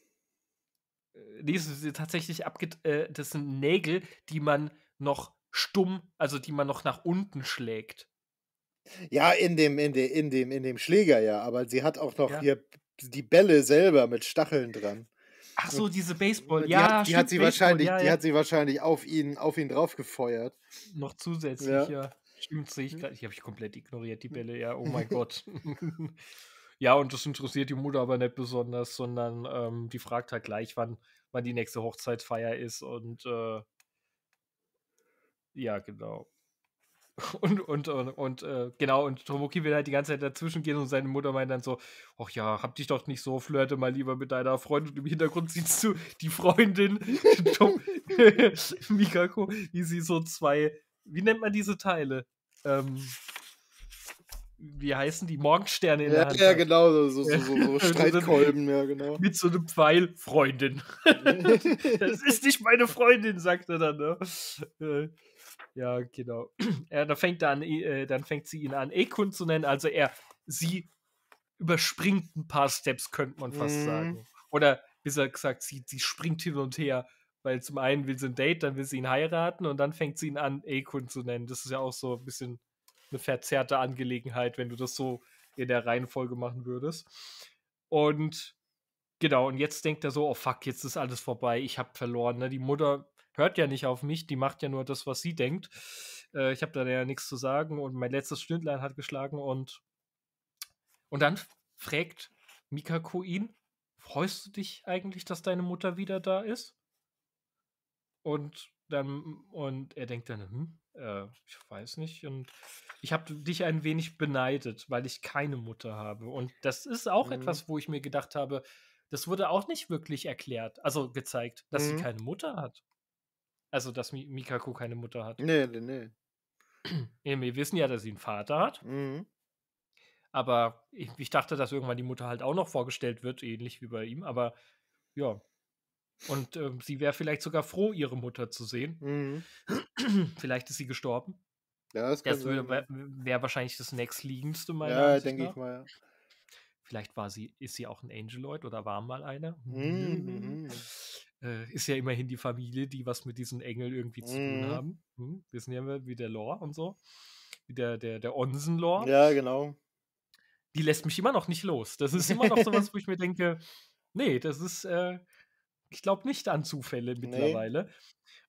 A: Äh, nee, sind tatsächlich abge. Äh, das sind Nägel, die man noch stumm, also die man noch nach unten schlägt.
B: Ja, in dem, in dem, in dem, in dem Schläger, ja, aber sie hat auch noch ja. hier die Bälle selber mit Stacheln dran. Ach so, diese Baseball, die ja. Hat, die, stimmt, hat, sie Baseball, wahrscheinlich, ja, ja. die hat sie wahrscheinlich auf ihn, auf ihn drauf gefeuert. Noch zusätzlich, ja. ja.
A: Stimmt, sehe ich hm. gerade. Die habe ich komplett ignoriert, die hm. Bälle, ja. Oh <laughs> mein Gott. <laughs> ja, und das interessiert die Mutter aber nicht besonders, sondern ähm, die fragt halt gleich, wann, wann die nächste Hochzeitsfeier ist und äh, ja, genau. Und, und, und, und äh, genau, und Tomoki will halt die ganze Zeit dazwischen gehen und seine Mutter meint dann so, ach ja, hab dich doch nicht so, flirte mal lieber mit deiner Freundin. Und im Hintergrund siehst du die Freundin <laughs> Tom, <laughs> Mikako, wie sie so zwei, wie nennt man diese Teile? Ähm, wie heißen die? Morgensterne in ja, der Hand. Ja, genau,
B: so, so, so, so <laughs> Streitkolben, ja, genau. Mit so einem Pfeil,
A: Freundin. das ist nicht meine Freundin, sagt er dann. Ne? Äh, ja, genau. <clears throat> Ja, da fängt dann, äh, dann fängt sie ihn an, Ekun zu nennen. Also er, sie überspringt ein paar Steps, könnte man fast mm. sagen. Oder besser gesagt, sie, sie springt hin und her, weil zum einen will sie ein Date, dann will sie ihn heiraten und dann fängt sie ihn an, Ekun zu nennen. Das ist ja auch so ein bisschen eine verzerrte Angelegenheit, wenn du das so in der Reihenfolge machen würdest. Und genau, und jetzt denkt er so, oh fuck, jetzt ist alles vorbei, ich hab verloren. Ne? Die Mutter hört ja nicht auf mich, die macht ja nur das, was sie denkt. Äh, ich habe da ja nichts zu sagen und mein letztes Stündlein hat geschlagen und und dann fragt Mikako ihn, freust du dich eigentlich, dass deine Mutter wieder da ist? Und dann und er denkt dann, hm, äh, ich weiß nicht und ich habe dich ein wenig beneidet, weil ich keine Mutter habe und das ist auch mhm. etwas, wo ich mir gedacht habe, das wurde auch nicht wirklich erklärt, also gezeigt, dass mhm. sie keine Mutter hat. Also, dass Mikako keine Mutter hat. Nee, nee, nee. nee wir wissen ja, dass sie einen Vater hat. Mhm. Aber ich, ich, dachte, dass irgendwann die Mutter halt auch noch vorgestellt wird, ähnlich wie bei ihm. Aber ja. Und äh, sie wäre vielleicht sogar froh, ihre Mutter zu sehen. Mhm. <clears throat> vielleicht ist sie gestorben. Ja, das, das wäre wahrscheinlich das nächstliegendste Mal. Ja, denke ich mal. Ja. Vielleicht war sie, ist sie auch ein Angeloid oder war mal eine. Mhm. Hm. mhm äh, ist ja immerhin die Familie, die was mit diesen Engeln irgendwie zu tun mhm. haben. Hm, wissen ja wir, wie der Lore und so. Wie der, der, der Onsen-Lore. Ja, genau. Die lässt mich immer noch nicht los. Das ist immer noch so was, wo ich mir denke, <laughs> nee, das ist, äh, ich glaube, nicht an Zufälle <laughs> mittlerweile. Nee.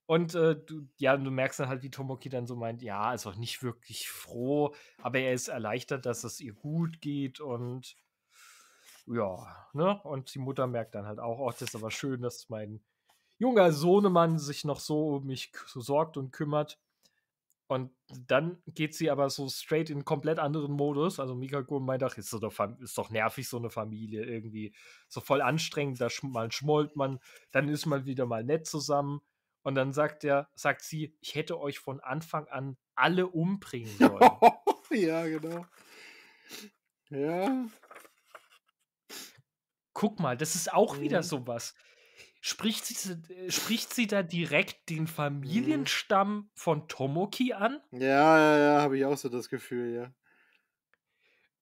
A: Und äh, du, ja, du merkst dann halt, wie Tomoki dann so meint, ja, ist auch nicht wirklich froh, aber er ist erleichtert, dass es ihr gut geht und ja, ne? Und die Mutter merkt dann halt auch, oh, das ist aber schön, dass mein junger Sohnemann sich noch so um mich sorgt und kümmert. Und dann geht sie aber so straight in einen komplett anderen Modus. Also Mikako meint auch, ist, so ist doch nervig, so eine Familie irgendwie. So voll anstrengend, da sch mal schmollt man, dann ist man wieder mal nett zusammen. Und dann sagt er, sagt sie, ich hätte euch von Anfang an alle umbringen sollen.
B: <laughs> ja, genau.
A: Ja. Guck mal, das ist auch mhm. wieder sowas. Spricht sie, äh, spricht sie da direkt den mhm. Familienstamm mhm. von Tomoki an?
B: Ja, ja, ja, habe ich auch so das Gefühl, ja.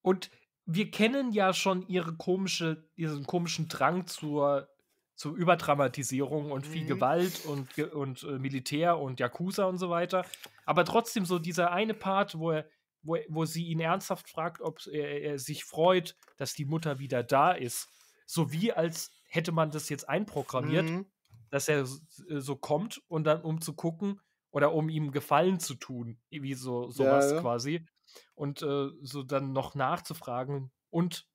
A: Und wir kennen ja schon ihre komische, ihren komischen Drang zur, zur Überdramatisierung und viel mhm. Gewalt und, und äh, Militär und Yakuza und so weiter. Aber trotzdem so dieser eine Part, wo er, wo, wo sie ihn ernsthaft fragt, ob äh, er, er sich freut, dass die Mutter wieder da ist so wie als hätte man das jetzt einprogrammiert, mhm. dass er äh, so kommt und dann um zu gucken oder um ihm Gefallen zu tun, wie so sowas ja, ja. quasi und äh, so dann noch nachzufragen und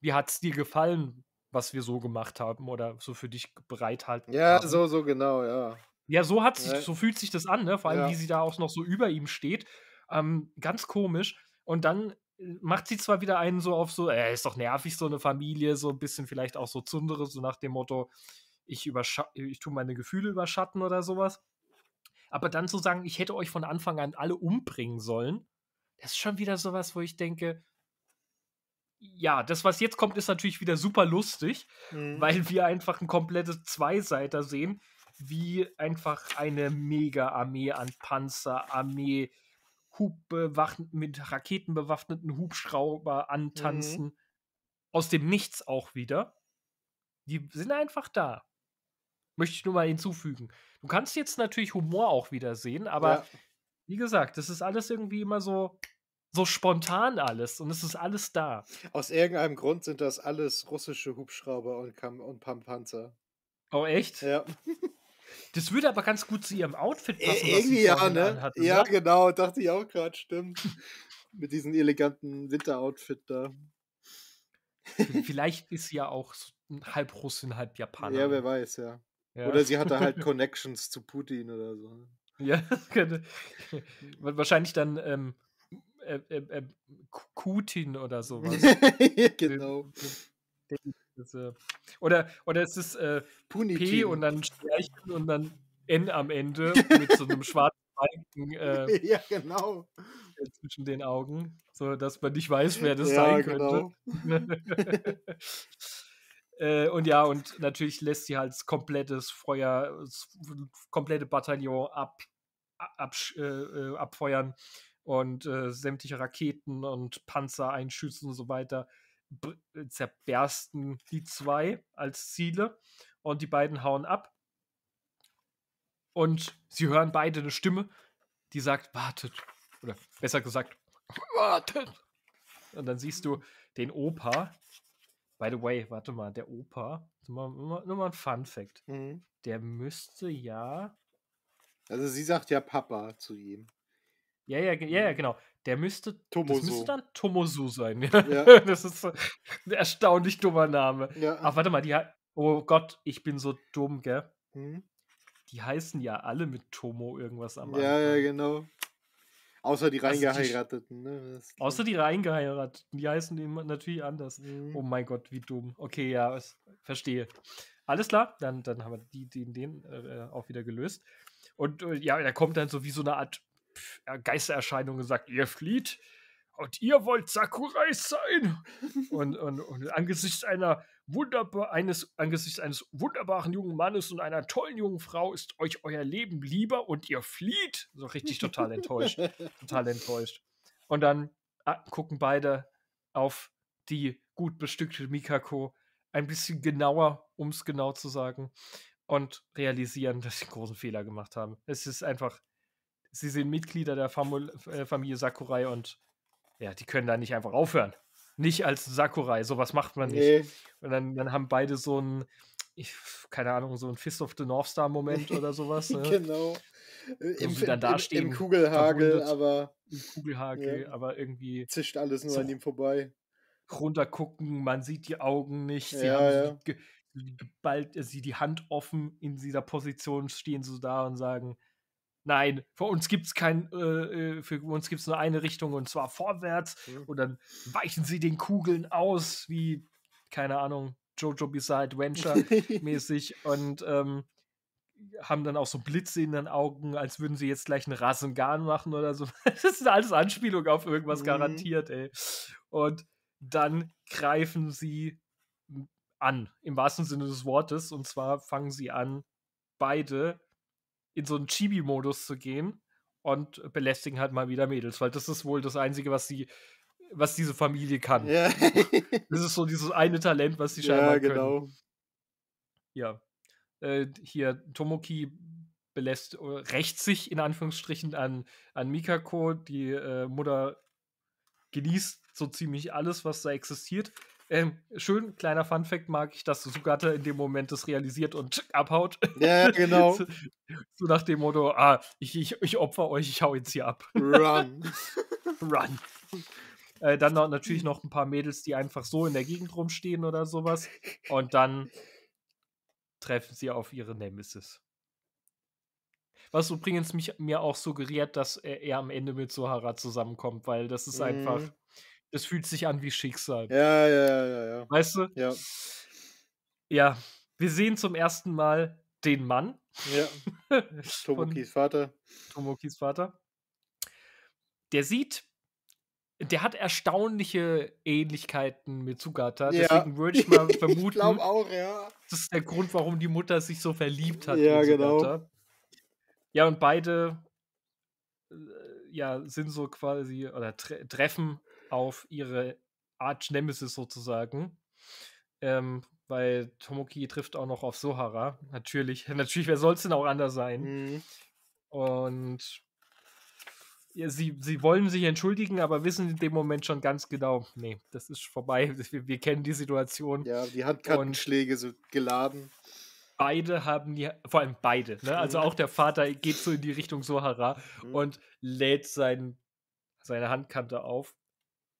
A: wie hat es dir gefallen, was wir so gemacht haben oder so für dich bereithalten. Ja, haben. so
B: so genau, ja. Ja, so hat sich, ja. so fühlt
A: sich das an, ne? Vor allem, wie sie da auch noch so über ihm steht. Ähm, ganz komisch. Und dann macht sie zwar wieder einen so auf so, äh, ist doch nervig, so eine Familie, so ein bisschen vielleicht auch so Zundere, so nach dem Motto, ich, ich tue meine Gefühle überschatten oder sowas. Aber dann zu sagen, ich hätte euch von Anfang an alle umbringen sollen, das ist schon wieder sowas, wo ich denke, ja, das, was jetzt kommt, ist natürlich wieder super lustig, mhm. weil wir einfach ein komplettes Zweiseiter sehen, wie einfach eine Mega-Armee an Panzer, Armee, Hubbewaffneten, mit Raketen bewaffneten Hubschrauber mhm. antanzen. Mhm. Aus dem Nichts auch wieder. Die sind einfach da. Möchte ich nur mal hinzufügen. Du kannst jetzt natürlich Humor auch wieder sehen, aber ja. wie gesagt, das ist alles irgendwie immer so, so spontan alles und es ist
B: alles da. Aus irgendeinem Grund sind das alles russische Hubschrauber und, Kam und Pampanzer. Oh, echt? Ja. <laughs>
A: Das würde aber ganz gut zu ihrem Outfit e, passen. Äh, irgendwie ne? ja, ne? Hatten, ja, oder?
B: genau, dachte ich auch gerade, stimmt. <laughs> Mit diesem eleganten Winteroutfit da. <laughs>
A: Vielleicht ist sie ja auch halb Russin, halb Japaner.
B: Ja, wer weiß, ja. ja. Oder sie hatte halt <laughs> Connections zu Putin oder so. Ja, könnte.
A: Wahrscheinlich dann ähm, äh, äh, Putin äh, oder sowas. genau. Das, äh, oder, oder es ist äh, Punitin. P und dann Sternchen und dann N am Ende <laughs> mit so einem schwarzen Balken. Äh, <laughs> ja, genau. Äh, zwischen den Augen, so dass man nicht weiß, wer das ja, sein könnte. Genau. <laughs> Äh, und ja, und natürlich lässt sie halt das komplettes Feuer, das komplette Bataillon ab, ab äh, äh, abfeuern und äh, sämtliche Raketen und Panzer einschützen und so weiter. Äh, zerbersten die zwei als Ziele und die beiden hauen ab. Und sie hören beide eine Stimme, die sagt, wartet. Oder besser gesagt, wartet. Und dann siehst du den Opa. By the way, warte mal, der Opa, nur mal, nur mal ein Fun Fact. Mhm. Der müsste ja.
B: Also sie sagt ja Papa zu ihm.
A: Ja, ja, ja, ja, mhm. genau. Der müsste, Tomosu. das müsste dann Tomosu sein. Ja. <laughs> das ist ein erstaunlich dummer Name. Ja. Ach, warte mal, die Oh Gott, ich bin so dumm, gell? Hm? Die heißen ja alle mit Tomo irgendwas am Anfang. Ja,
B: ja, genau. Außer die also reingeheirateten. Also ne?
A: Außer die reingeheirateten. Die heißen immer natürlich anders. Mhm. Oh mein Gott, wie dumm. Okay, ja, verstehe. Alles klar, dann, dann haben wir die, den, den äh, äh, auch wieder gelöst. Und äh, ja, da kommt dann so wie so eine Art Geistererscheinung gesagt, ihr flieht und ihr wollt Sakurai sein. und, <laughs> und, und, angesichts einer wunderbar, eines, angesichts eines wunderbaren jungen Mannes und einer tollen jungen Frau ist euch euer Leben lieber und ihr flieht. So richtig total enttäuscht. total enttäuscht. Und dann ah, gucken beide auf die gut bestückte Mikako ein bisschen genauer, um es genau zu sagen, und realisieren, dass sie einen großen Fehler gemacht haben. Es ist einfach sie sind Mitglieder der Famul äh, Familie Sakurai und ja, die können da nicht einfach aufhören. Nicht als Sakurai, sowas macht man nee. nicht. Und dann, dann haben beide so ein, ich, keine Ahnung, so ein Fist of the North Star Moment oder sowas. <laughs> Ne? genau.
B: Im, dann dastehen, im, im Kugelhagel, aber. Im Kugelhagel, ja. aber irgendwie. Zischt alles nur so an ihm vorbei.
A: Runtergucken, man sieht die Augen nicht. Sie ja, haben ja. Die, die, äh, die, Hand offen in dieser Position, stehen so da und sagen: Nein, für uns gibt es kein, äh, äh, für uns gibt nur eine Richtung und zwar vorwärts. Mhm. Und dann weichen sie den Kugeln aus, wie, keine Ahnung, Jojo Bizarre Adventure <laughs> mäßig und ähm, haben dann auch so Blitze in den Augen, als würden sie jetzt gleich einen Rasengan machen oder so. <laughs> Das ist alles Anspielung auf irgendwas mhm. garantiert, ey. Und dann greifen sie an, im wahrsten Sinne des Wortes. Und zwar fangen sie an, beide in so einen Chibi-Modus zu gehen und belästigen halt mal wieder Mädels, weil das ist wohl das Einzige, was sie, was diese Familie kann. Ja. <laughs> das ist so dieses eine Talent, was sie scheinbar ja, genau. Ja. Äh, hier, Tomoki belässt, äh, rächt sich in Anführungsstrichen an, an Mikako. Die äh, Mutter genießt so ziemlich alles, was da existiert. Ähm, schön, kleiner Funfact mag ich, dass Sugata in dem Moment das realisiert und abhaut. Ja, genau. <laughs> so, so, nach dem Motto, ah, ich, ich, ich opfer euch, ich hau jetzt hier ab. Run. <laughs> Run. Äh, dann noch, natürlich noch ein paar Mädels, die einfach so in der Gegend rumstehen oder sowas. Und dann treffen sie auf ihre Nemesis. Was übrigens mich, mir auch suggeriert, dass er, er am Ende mit Sohara zusammenkommt, weil das ist mm. einfach mhm das fühlt sich an wie Schicksal. Ja, ja, ja, ja. Weißt du? Ja. Ja, wir sehen zum ersten Mal den Mann. Ja. <laughs> Tomokis Vater. Tomokis Vater. Der sieht, der hat erstaunliche Ähnlichkeiten mit Sugata. Ja. Deswegen würde ich <laughs> mal vermuten. ich glaube auch, ja. Das ist der Grund, warum die Mutter sich so verliebt hat. Ja, genau. Ja, und beide äh, ja, sind so quasi, oder tre treffen auf ihre Arch Nemesis sozusagen. Ähm, weil Tomoki trifft auch noch auf Sohara. Natürlich, <laughs> natürlich, wer soll es denn auch anders sein? Mhm. Und ja, sie, sie wollen sich entschuldigen, aber wissen in dem Moment schon ganz genau, nee, das ist vorbei. <laughs> Wir, wir kennen die Situation. Ja, die Handkartenschläge so geladen. Beide haben die, vor allem beide, ne? also mhm. auch der Vater geht so in die Richtung Sohara mhm. und lädt sein, seine Handkante auf.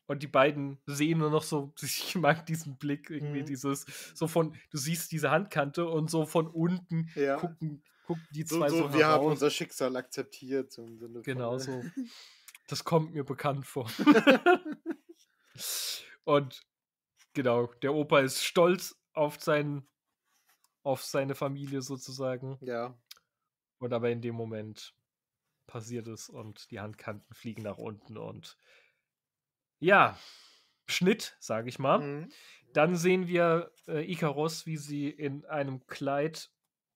A: Und die beiden sehen nur noch so, <laughs> ich mag diesen Blick irgendwie, mhm. dieses, so von, du siehst diese Handkante und so von unten ja. gucken, gucken die so, zwei so. so wir haben unser
B: Schicksal akzeptiert. So im Sinne genau von, äh, so.
A: <laughs> Das kommt mir bekannt vor. <laughs> und genau, der Opa ist stolz auf seinen, auf seine Familie sozusagen. Ja. Und aber in dem Moment passiert es und die Handkanten fliegen nach unten und ja, Schnitt, sage ich mal. Mhm. Dann sehen wir äh, Ikaros, wie sie in einem Kleid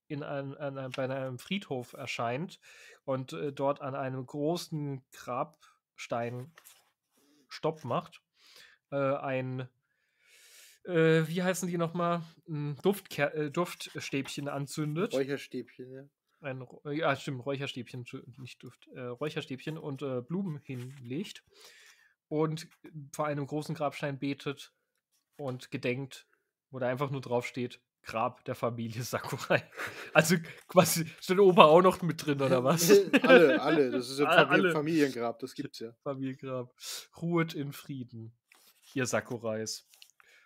A: in ein, an einem, bei einem Friedhof erscheint und äh, dort an einem großen Grabstein Stopp macht. Äh, ein, äh, wie heißen die nochmal? Ein Duftker äh, Duftstäbchen anzündet.
B: Räucherstäbchen, ja.
A: Ein, ja, stimmt, Räucherstäbchen, nicht Duft, äh, Räucherstäbchen und äh, Blumen hinlegt und vor einem großen Grabstein betet und gedenkt, wo da einfach nur drauf steht, Grab der Familie Sakurai. <laughs> Also quasi steht Opa auch noch mit drin, oder was? alle, alle. Das ist <laughs> ein alle, Familiengrab, das gibt's ja. Familiengrab. Ruhet in Frieden, ihr Sakurais.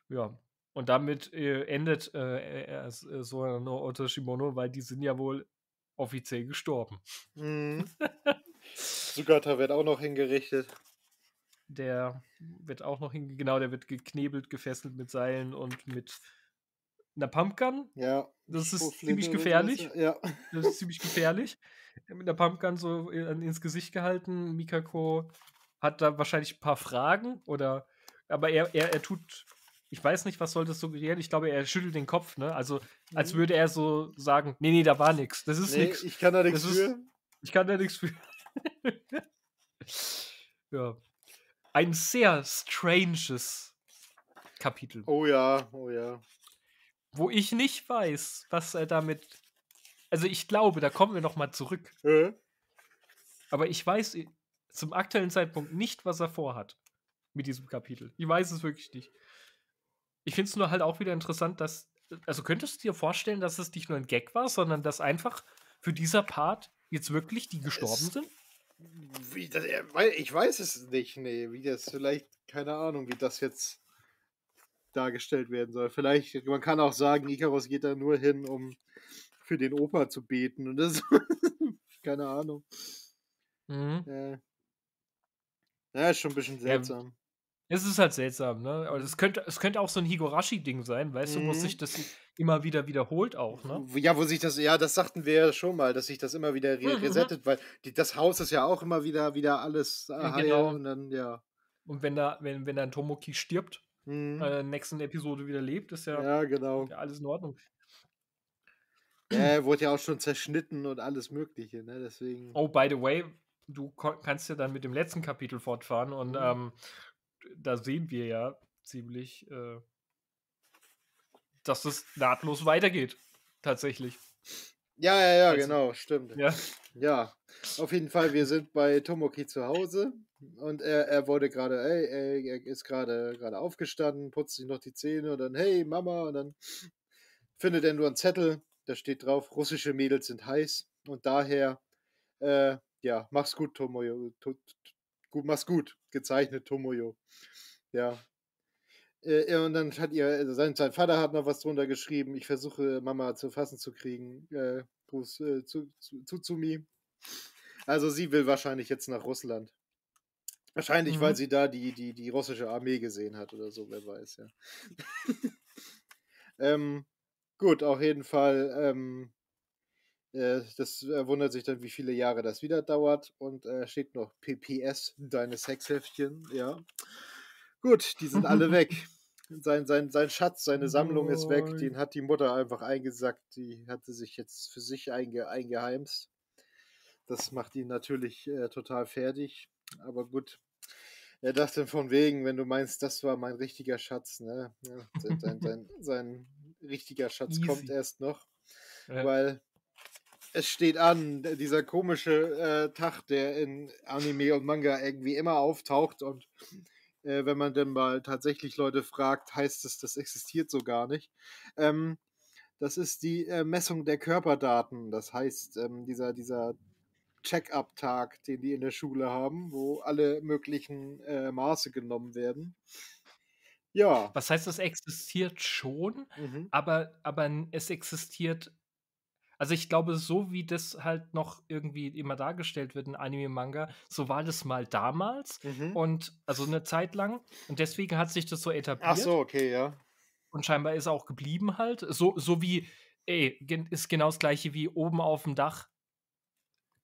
A: Ja. Und damit äh, endet äh, äh, so eine Shimono, weil die sind ja wohl offiziell gestorben. Mhm. <laughs>
B: Sugata wird auch noch hingerichtet.
A: Der wird auch noch hinge... Genau, der wird geknebelt, gefesselt mit Seilen und mit einer Pumpgun. Ja. Das ist ziemlich gefährlich. ja. das ist ziemlich gefährlich. Mit einer Pumpgun so ins Gesicht gehalten. Mikako hat da wahrscheinlich ein paar Fragen oder aber er, er, er tut ich weiß nicht, was soll das suggerieren. Ich glaube, er schüttelt den Kopf, ne? Also, als mhm. würde er so sagen: Nee, nee, da war nix. Das ist nee, nix. Ich kann da nichts für. ich kann da nichts für. <laughs> ja ein sehr stranges Kapitel. Oh ja, oh ja. Wo ich nicht weiß, was er damit. Also ich glaube, da kommen wir nochmal zurück. Äh? Aber ich weiß zum aktuellen Zeitpunkt nicht, was er vorhat mit diesem Kapitel. Ich weiß es wirklich nicht. Ich finde es nur halt auch wieder interessant, dass. Also könntest du dir vorstellen, dass es nicht nur ein Gag war, sondern dass einfach für dieser Part jetzt wirklich die gestorben es, sind?
B: Wie das, äh, ich weiß es nicht, nee, wie das vielleicht, keine Ahnung, wie das jetzt dargestellt werden soll. Vielleicht, man kann auch sagen, Icarus geht da nur hin, um für den Opa zu beten und das, <laughs> keine Ahnung. Mhm. Äh, ja, ist schon ein bisschen seltsam. Ja.
A: Es ist halt seltsam, ne? Aber es könnte, es könnte auch so ein Higorashi-Ding sein, weißt mhm. du, wo mhm. sich das immer wieder wiederholt auch, ne?
B: Ja, wo sich das, ja, das sagten wir ja schon mal, dass sich das immer wieder re mhm, mhm. resettet, mhm. weil die, das Haus ist ja auch immer wieder, wieder alles äh, ja, genau. und dann, ja.
A: Und wenn da, wenn, wenn dann Tomoki stirbt, mhm. äh, nächsten Episode wieder lebt, ist ja, ja, genau. ja alles in Ordnung.
B: Ja, wurde ja auch schon zerschnitten und alles Mögliche, ne? Deswegen. Oh, by
A: the way, du kannst ja dann mit dem letzten Kapitel fortfahren und mhm. ähm, da sehen wir ja ziemlich, äh, dass es nahtlos weitergeht. Tatsächlich.
B: Ja, ja, ja, also, genau, stimmt. Ja. ja, auf jeden Fall, wir sind bei Tomoki zu Hause und er, er wurde gerade, ey, er ist gerade aufgestanden, putzt sich noch die Zähne und dann, hey, Mama, und dann findet er nur einen Zettel, da steht drauf, russische Mädels sind heiß und daher, äh, ja, mach's gut, Tomoyo, gut, mach's gut. Gezeichnet Tomoyo. Ja. Äh, und dann hat ihr, also sein, sein, Vater hat noch was drunter geschrieben. Ich versuche Mama zu fassen zu kriegen. Äh, Gruß äh, zu, zu, zu, zu mir. Also sie will wahrscheinlich jetzt nach Russland. Wahrscheinlich, mhm. weil sie da die, die, die russische Armee gesehen hat oder so, wer weiß, ja. <laughs> ähm, gut, auf jeden Fall ähm, äh, das äh, wundert sich dann, wie viele Jahre das wieder dauert. Und äh, steht noch PPS, deine Sexheftchen, ja. Gut, die sind alle <laughs> weg. Sein, sein, sein Schatz, seine Sammlung ist weg. Den hat die Mutter einfach eingesackt. Die hatte sich jetzt für sich einge, eingeheimst. Das macht ihn natürlich äh, total fertig. Aber gut, er dachte von wegen, wenn du meinst, das war mein richtiger Schatz, ne? Ja, sein, sein, sein richtiger Schatz Easy. kommt erst noch. Ja. Weil es steht an, dieser komische äh, Tag, der in Anime und Manga irgendwie immer auftaucht und äh, wenn man denn mal tatsächlich Leute fragt, heißt es, das existiert so gar nicht. Ähm, das ist die äh, Messung der Körperdaten. Das heißt, ähm, dieser, dieser Check-up-Tag, den die in der Schule haben, wo alle möglichen äh, Maße genommen werden.
A: Ja. Was heißt, es existiert schon, mhm. aber, aber es existiert also ich glaube, so wie das halt noch irgendwie immer dargestellt wird in Anime-Manga, so war das mal damals mhm. und also eine Zeit lang. Und deswegen hat sich das so etabliert. Ach so, okay, ja. Und scheinbar ist auch geblieben halt. So, so wie, ey, ist genau das gleiche wie oben auf dem Dach.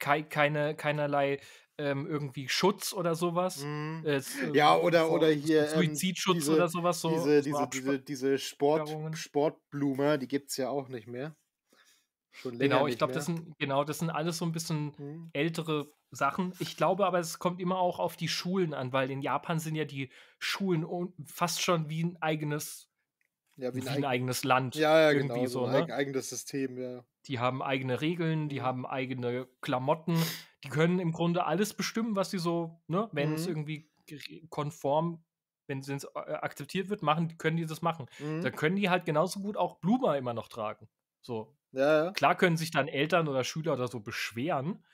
A: Kei keine, keinerlei ähm, irgendwie Schutz oder sowas. Mm. Äh, ja, oder, so, oder hier. Ähm, Suizidschutz diese, oder sowas. So, diese, so
B: diese, diese Sport, Sportblume, die gibt es ja auch nicht mehr. Schon länger genau, ich glaube, das sind
A: genau, das sind alles so ein bisschen mhm. ältere Sachen. Ich glaube aber, es kommt immer auch auf die Schulen an, weil in Japan sind ja die Schulen fast schon wie ein eigenes, ja, wie ein, wie ein eigenes Land. Ja, ja irgendwie genau, so, ein ne? eigenes System, ja. Die haben eigene Regeln, die mhm. haben eigene Klamotten, die können im Grunde alles bestimmen, was sie so, ne, wenn mhm. es irgendwie konform wenn es äh, akzeptiert wird, machen, können die das machen. Mhm. Da können die halt genauso gut auch Bluma immer noch tragen. So, ja, ja. Klar können sich dann Eltern oder Schüler oder so beschweren.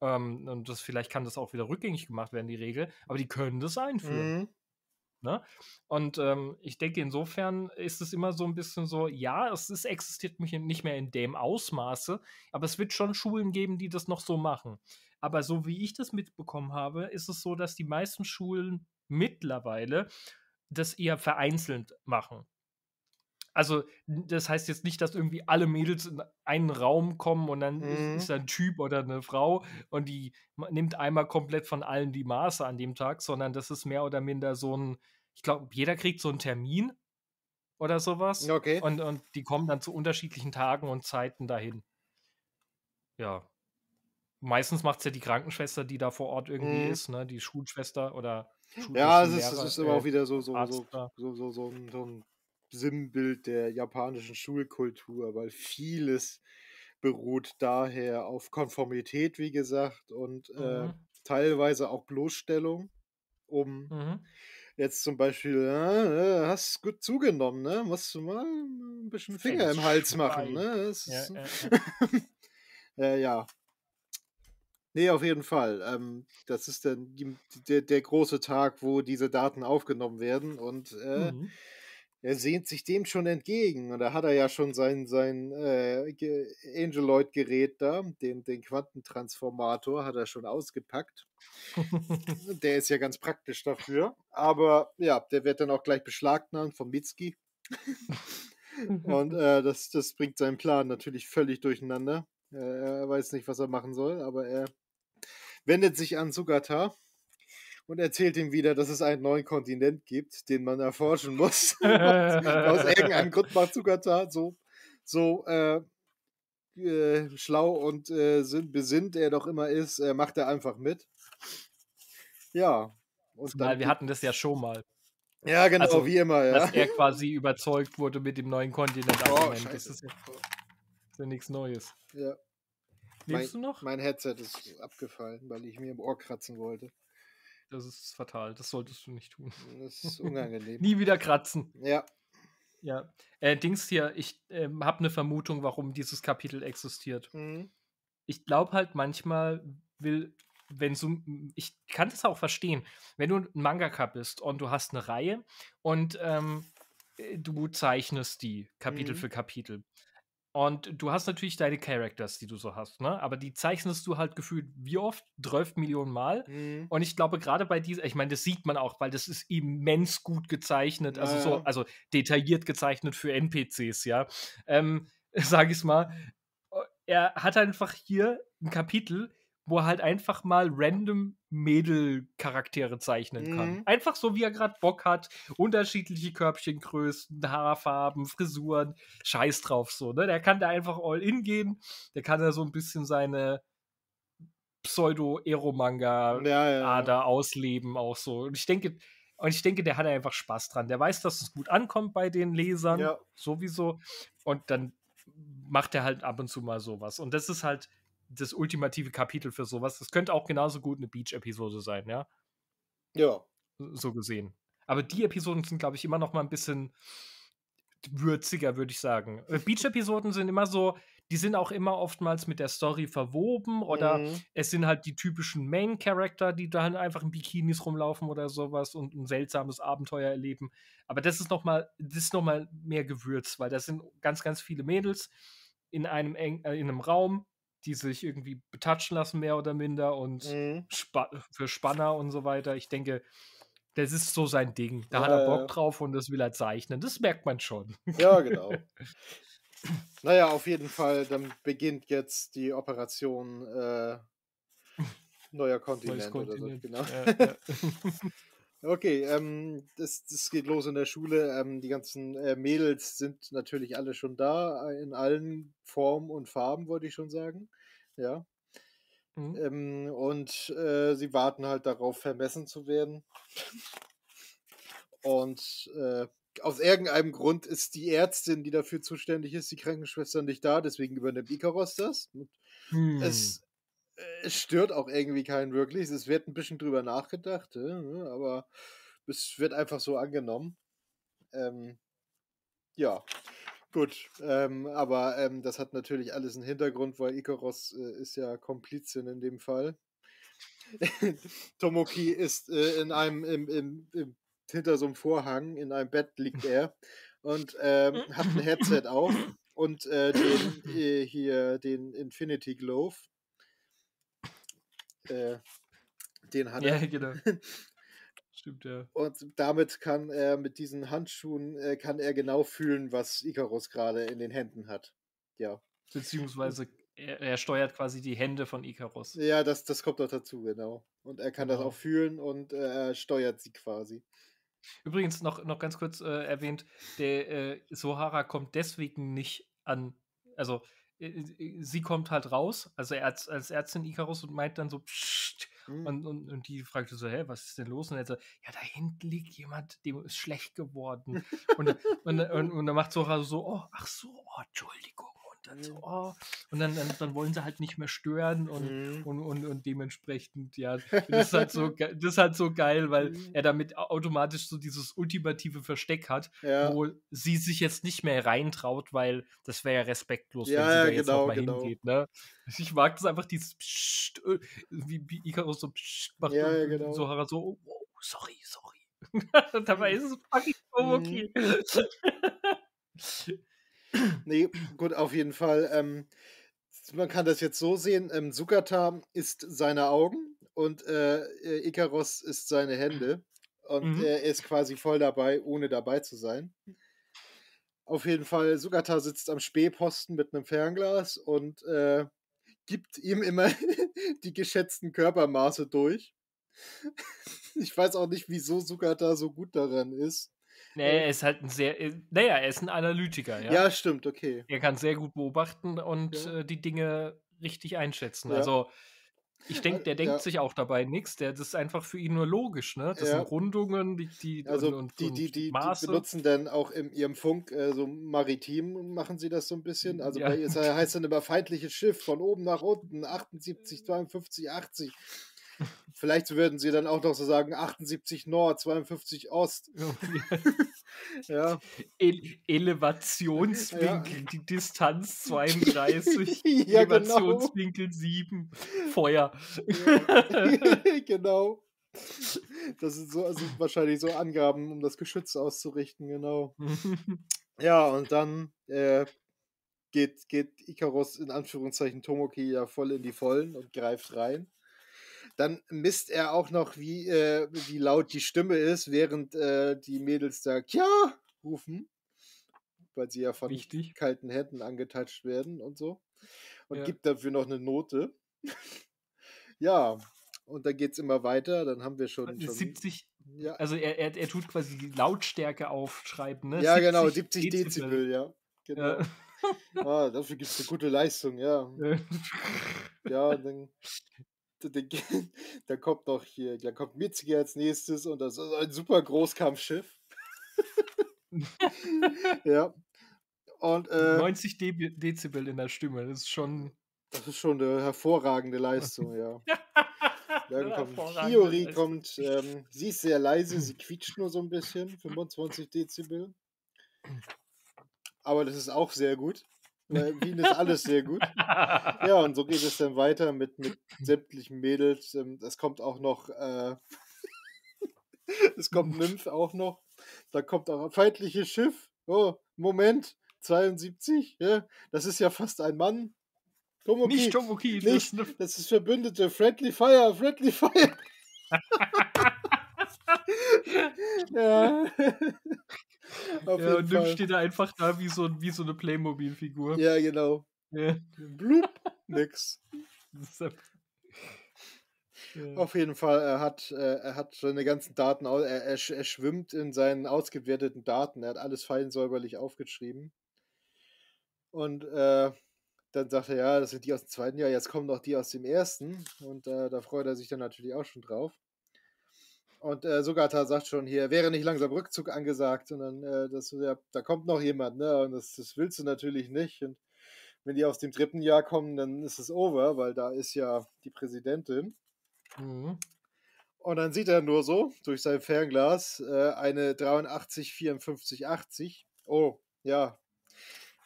A: Ähm, und das, vielleicht kann das auch wieder rückgängig gemacht werden, die Regel. Aber die können das einführen. Mhm. Ne? Und ähm, ich denke, insofern ist es immer so ein bisschen so, ja, es ist, existiert nicht mehr in dem Ausmaße, aber es wird schon Schulen geben, die das noch so machen. Aber so wie ich das mitbekommen habe, ist es so, dass die meisten Schulen mittlerweile das eher vereinzelt machen. Also, das heißt jetzt nicht, dass irgendwie alle Mädels in einen Raum kommen und dann mhm. ist, da ein Typ oder eine Frau und die nimmt einmal komplett von allen die Maße an dem Tag, sondern das ist mehr oder minder so ein, ich glaube, jeder kriegt so einen Termin oder sowas. Okay. Und, und die kommen dann zu unterschiedlichen Tagen und Zeiten dahin. Ja. Meistens macht es ja die Krankenschwester, die da vor Ort irgendwie mhm. ist, ne? Die Schulschwester oder Schul Ja, es ist, ist, immer äh, auch wieder
B: so, so, so, so, so, so, so ein Sinnbild der japanischen Schulkultur, weil vieles beruht daher auf Konformität, wie gesagt, und äh, mhm. äh, teilweise auch Bloßstellung, um mhm. jetzt zum Beispiel, äh, äh, hast gut zugenommen, ne? musst du mal ein bisschen Finger im Hals Schwein. machen. Ne? Das ja, ist, ja, ja. <laughs> ja. Nee, auf jeden Fall. Ähm, das ist dann die, der, der, große Tag, wo diese Daten aufgenommen werden und äh, mhm er sehnt sich dem schon entgegen. Und da hat er ja schon sein, sein äh, Angeloid-Gerät da, den, den Quantentransformator, hat er schon ausgepackt. <laughs> der ist ja ganz praktisch dafür. Aber ja, der wird dann auch gleich beschlagnahmt von Mitski. <laughs> Und äh, das, das bringt seinen Plan natürlich völlig durcheinander. Äh, er weiß nicht, was er machen soll, aber er wendet sich an Sugata und erzählt ihm wieder, dass es einen neuen Kontinent gibt, den man erforschen <laughs> muss. <laughs> aus <laughs> irgendeinem Grund macht Sukata so, so äh, äh, schlau und äh, besinnt er doch immer ist, äh, macht er einfach mit.
A: Ja. Und dann, wir hatten das ja schon mal. Ja, genau, also, wie immer, ja. Dass er quasi überzeugt wurde mit dem neuen Kontinent. Oh, das ist ja, ist ja nichts Neues.
B: Ja. Lebst mein, du noch? Mein Headset ist abgefallen, weil ich mir im Ohr kratzen wollte das ist fatal. Das solltest du nicht tun. Hm, das ist <laughs> unangenehm. Nie wieder kratzen. Ja.
A: Ja. Äh, Dings hier, ich äh, habe eine Vermutung, warum dieses Kapitel existiert. Mhm. Ich glaube halt manchmal will, wenn so, hm, ich kann das auch verstehen, wenn du ein Mangaka bist und du hast eine Reihe und ähm, äh, du zeichnest die Kapitel mhm. für Kapitel und du hast natürlich deine Characters, die du so hast, ne? Aber die zeichnest du halt gefühlt wie oft? 12 Millionen Mal. Mhm. Und ich glaube, gerade bei dieser, ich meine, das sieht man auch, weil das ist immens gut gezeichnet, also ja. so, also detailliert gezeichnet für NPCs, ja. Ähm, <laughs> sag ich's mal. Äh, er hat einfach hier ein Kapitel, wo er halt einfach mal random Mädelcharaktere zeichnen kann. Mhm. Einfach so, wie er gerade Bock hat. Unterschiedliche Körbchengrößen, Haarfarben, Frisuren, Scheiß drauf so. Ne? Der kann da einfach all in gehen. Der kann da so ein bisschen seine Pseudo-Ero-Manga-Ader ja, ja, ja. ausleben auch so. Und ich denke, und ich denke, der hat einfach Spaß dran. Der weiß, dass es gut ankommt bei den Lesern sowieso. Und dann macht er halt ab und zu mal sowas. Und das ist halt das ultimative Kapitel für sowas. Das könnte auch genauso gut eine Beach-Episode sein, ja? Ja. So gesehen. Aber die Episoden sind, glaube ich, immer noch mal ein bisschen würziger, würde ich sagen. Äh, Beach-Episoden sind immer so, die sind auch immer oftmals mit der Story verwoben oder mhm. es sind halt die typischen Main-Character, die dann halt einfach in Bikinis rumlaufen oder sowas und ein seltsames Abenteuer erleben. Aber das ist noch mal, das ist noch mal mehr gewürzt, weil das sind ganz, ganz viele Mädels in einem, Eng äh, in einem Raum die sich irgendwie betatschen lassen, mehr oder minder, und mhm. spa für Spanner und so weiter. Ich denke, das ist so sein Ding. Da ja, hat er Bock drauf und das will er zeichnen. Das merkt man schon. Ja, genau.
B: <laughs> naja, auf jeden Fall, dann beginnt jetzt die Operation äh, <laughs> Neuer Kontinent, Kontinent. oder so. Genau. Ja, ja. <laughs> Okay, ähm, das, das geht los in der Schule. Ähm, die ganzen äh, Mädels sind natürlich alle schon da, äh, in allen Formen und Farben, wollte ich schon sagen. Ja. Mhm. Ähm, und äh, sie warten halt darauf, vermessen zu werden. Und äh, aus irgendeinem Grund ist die Ärztin, die dafür zuständig ist, die Krankenschwester nicht da, deswegen übernimmt Ikaros das. Hm. Es es stört auch irgendwie keinen wirklich. Es wird ein bisschen drüber nachgedacht, äh, ne, aber es wird einfach so angenommen. Ähm, ja, gut. Ähm, aber ähm, das hat natürlich alles einen Hintergrund, weil Ikoros äh, ist ja Komplizin in dem Fall. <laughs> Tomoki ist äh, in einem im, im, im, hinter so einem Vorhang in einem Bett liegt er und ähm, hat ein Headset auf und äh, den äh, hier den Infinity Glove äh, den hat Ja, genau. <laughs> Stimmt, ja. Und damit kann er mit diesen Handschuhen, äh, kann er genau fühlen, was Icarus gerade in den Händen hat. Ja.
A: Beziehungsweise er, er, steuert quasi die Hände von Icarus.
B: Ja, das, das kommt auch dazu, genau. Und er kann genau. das auch fühlen und äh, er steuert sie quasi. Übrigens noch, noch
A: ganz kurz äh, erwähnt, der äh, Sohara kommt deswegen nicht an, also äh, äh, äh, sie kommt halt raus, also als, als Ärztin Icarus und meint dann so, pssst, mhm. und, und, und, die fragt so, hä, was ist denn los? Und er so, ja, da hinten liegt jemand, dem ist schlecht geworden. und, und, und, und, dann macht Sora so, oh, ach so, oh, Entschuldigung dann so, mhm. oh, und dann, dann, dann, wollen sie halt nicht mehr stören und, mhm. und, und, und, dementsprechend, ja, <laughs> das ist halt so, das ist halt so geil, weil mhm. er damit automatisch so dieses ultimative Versteck hat, ja. wo sie sich jetzt nicht mehr reintraut, weil das wäre ja respektlos, ja, wenn sie ja, da jetzt genau, nochmal genau. hingeht, ne? Ich mag das einfach, dieses Psst, äh, wie, wie Icarus so Psst macht ja, ja, genau. so Harald so, oh,
B: sorry, sorry. <laughs> Mhm. Dabei ist es fucking okay. <laughs> <clears throat> nee, gut, auf jeden Fall. Ähm, man kann das jetzt so sehen: ähm, Sukata ist seine Augen und äh, äh, Ikaros ist seine Hände. Und mhm. Äh, er ist quasi voll dabei, ohne dabei zu sein. Auf jeden Fall, Sugata sitzt am Spähposten mit einem Fernglas und äh, gibt ihm immer <laughs> die geschätzten Körpermaße durch. <laughs> Ich weiß auch nicht, wieso Sugata so gut daran ist.
A: Nee, er ist halt ein sehr, äh, naja, er ist ein Analytiker. Ja, ja stimmt, okay. Er kann sehr gut beobachten und ja. äh, die Dinge richtig einschätzen. Ja. Also ich denke, der äh, denkt sich auch dabei nichts. das ist einfach für ihn nur logisch, ne? Das sind
B: Rundungen, die, die also und, und, die, die, die, Maße. benutzen dann auch in ihrem Funk äh, so maritim machen sie das so ein bisschen. Also bei, ihr heißt dann immer feindliches Schiff von oben nach unten 78, 52, 80. Vielleicht würden sie dann auch noch so sagen, 78 Nord, 52 Ost. Oh, <laughs> ja. Ele Elevationswinkel, ja. die Distanz 32, <laughs> ja, genau. Elevationswinkel <laughs> genau. 7, Feuer. genau. Das sind so, also wahrscheinlich so Angaben, um das Geschütz auszurichten, genau. ja, und dann äh, geht, geht Icarus in Anführungszeichen Tomoki ja voll in die Vollen und greift rein. Dann misst er auch noch, wie, äh, wie laut die Stimme ist, während äh, die Mädels da Kja rufen, weil sie ja von Wichtig. kalten Händen angetatscht werden und so. Und ja. gibt dafür noch eine Note. <laughs> ja, und dann geht es immer weiter. Dann haben wir schon. Also schon ja.
A: also er, er, er, tut quasi die Lautstärke
B: aufschreiben, ne? Ja, 70 genau, 70 Dezibel, Dezibel ja. Genau. Ja. ah, dafür gibt es eine gute Leistung, ja. <laughs> ja, dann da <laughs> kommt noch hier, da kommt Mitsuki als nächstes und das ist ein super Großkampfschiff. <laughs> ja. Und, äh, 90 De Dezibel in der Stimme, das ist schon. Das ist schon eine hervorragende Leistung, ja. <laughs> Dann kommt Theorie kommt, ähm, sie ist sehr leise, sie quietscht nur so ein bisschen, 25 Dezibel. Aber das ist auch sehr gut. Weil ne, Wien ist alles sehr gut. Ja, und so geht es dann weiter mit, mit sämtlichen Mädels. Ähm, es kommt auch noch, äh, <laughs> es kommt hm. Nymph auch noch. Da kommt auch ein feindliches Schiff. Oh, Moment, 72, ja, das ist ja fast ein Mann. Tomoki, nicht Tomoki, nicht, das, ist das ist Verbündete. Friendly Fire, Friendly Fire. <laughs> ja. <laughs> <laughs> Auf ja, und Fall. steht da einfach da wie so, wie so eine Playmobil-Figur. Ja, genau. Ja. Blub, <laughs> nix. <laughs> Ja. Auf jeden Fall, er hat, äh, er hat seine ganzen Daten, er, er, er schwimmt in seinen ausgewerteten Daten, er hat alles fein säuberlich aufgeschrieben. Und äh, dann sagt er, ja, das sind die aus dem zweiten Jahr, jetzt kommen noch die aus dem ersten. Und äh, da freut er sich dann natürlich auch schon drauf. Und äh, Sogata sagt schon hier, wäre nicht langsam Rückzug angesagt, sondern äh, das, ja, da kommt noch jemand, ne? Und das, das willst du natürlich nicht. Und wenn die aus dem dritten Jahr kommen, dann ist es over, weil da ist ja die Präsidentin. Mhm. Und dann sieht er nur so durch sein Fernglas äh, eine 83, 54, 80. Oh, ja.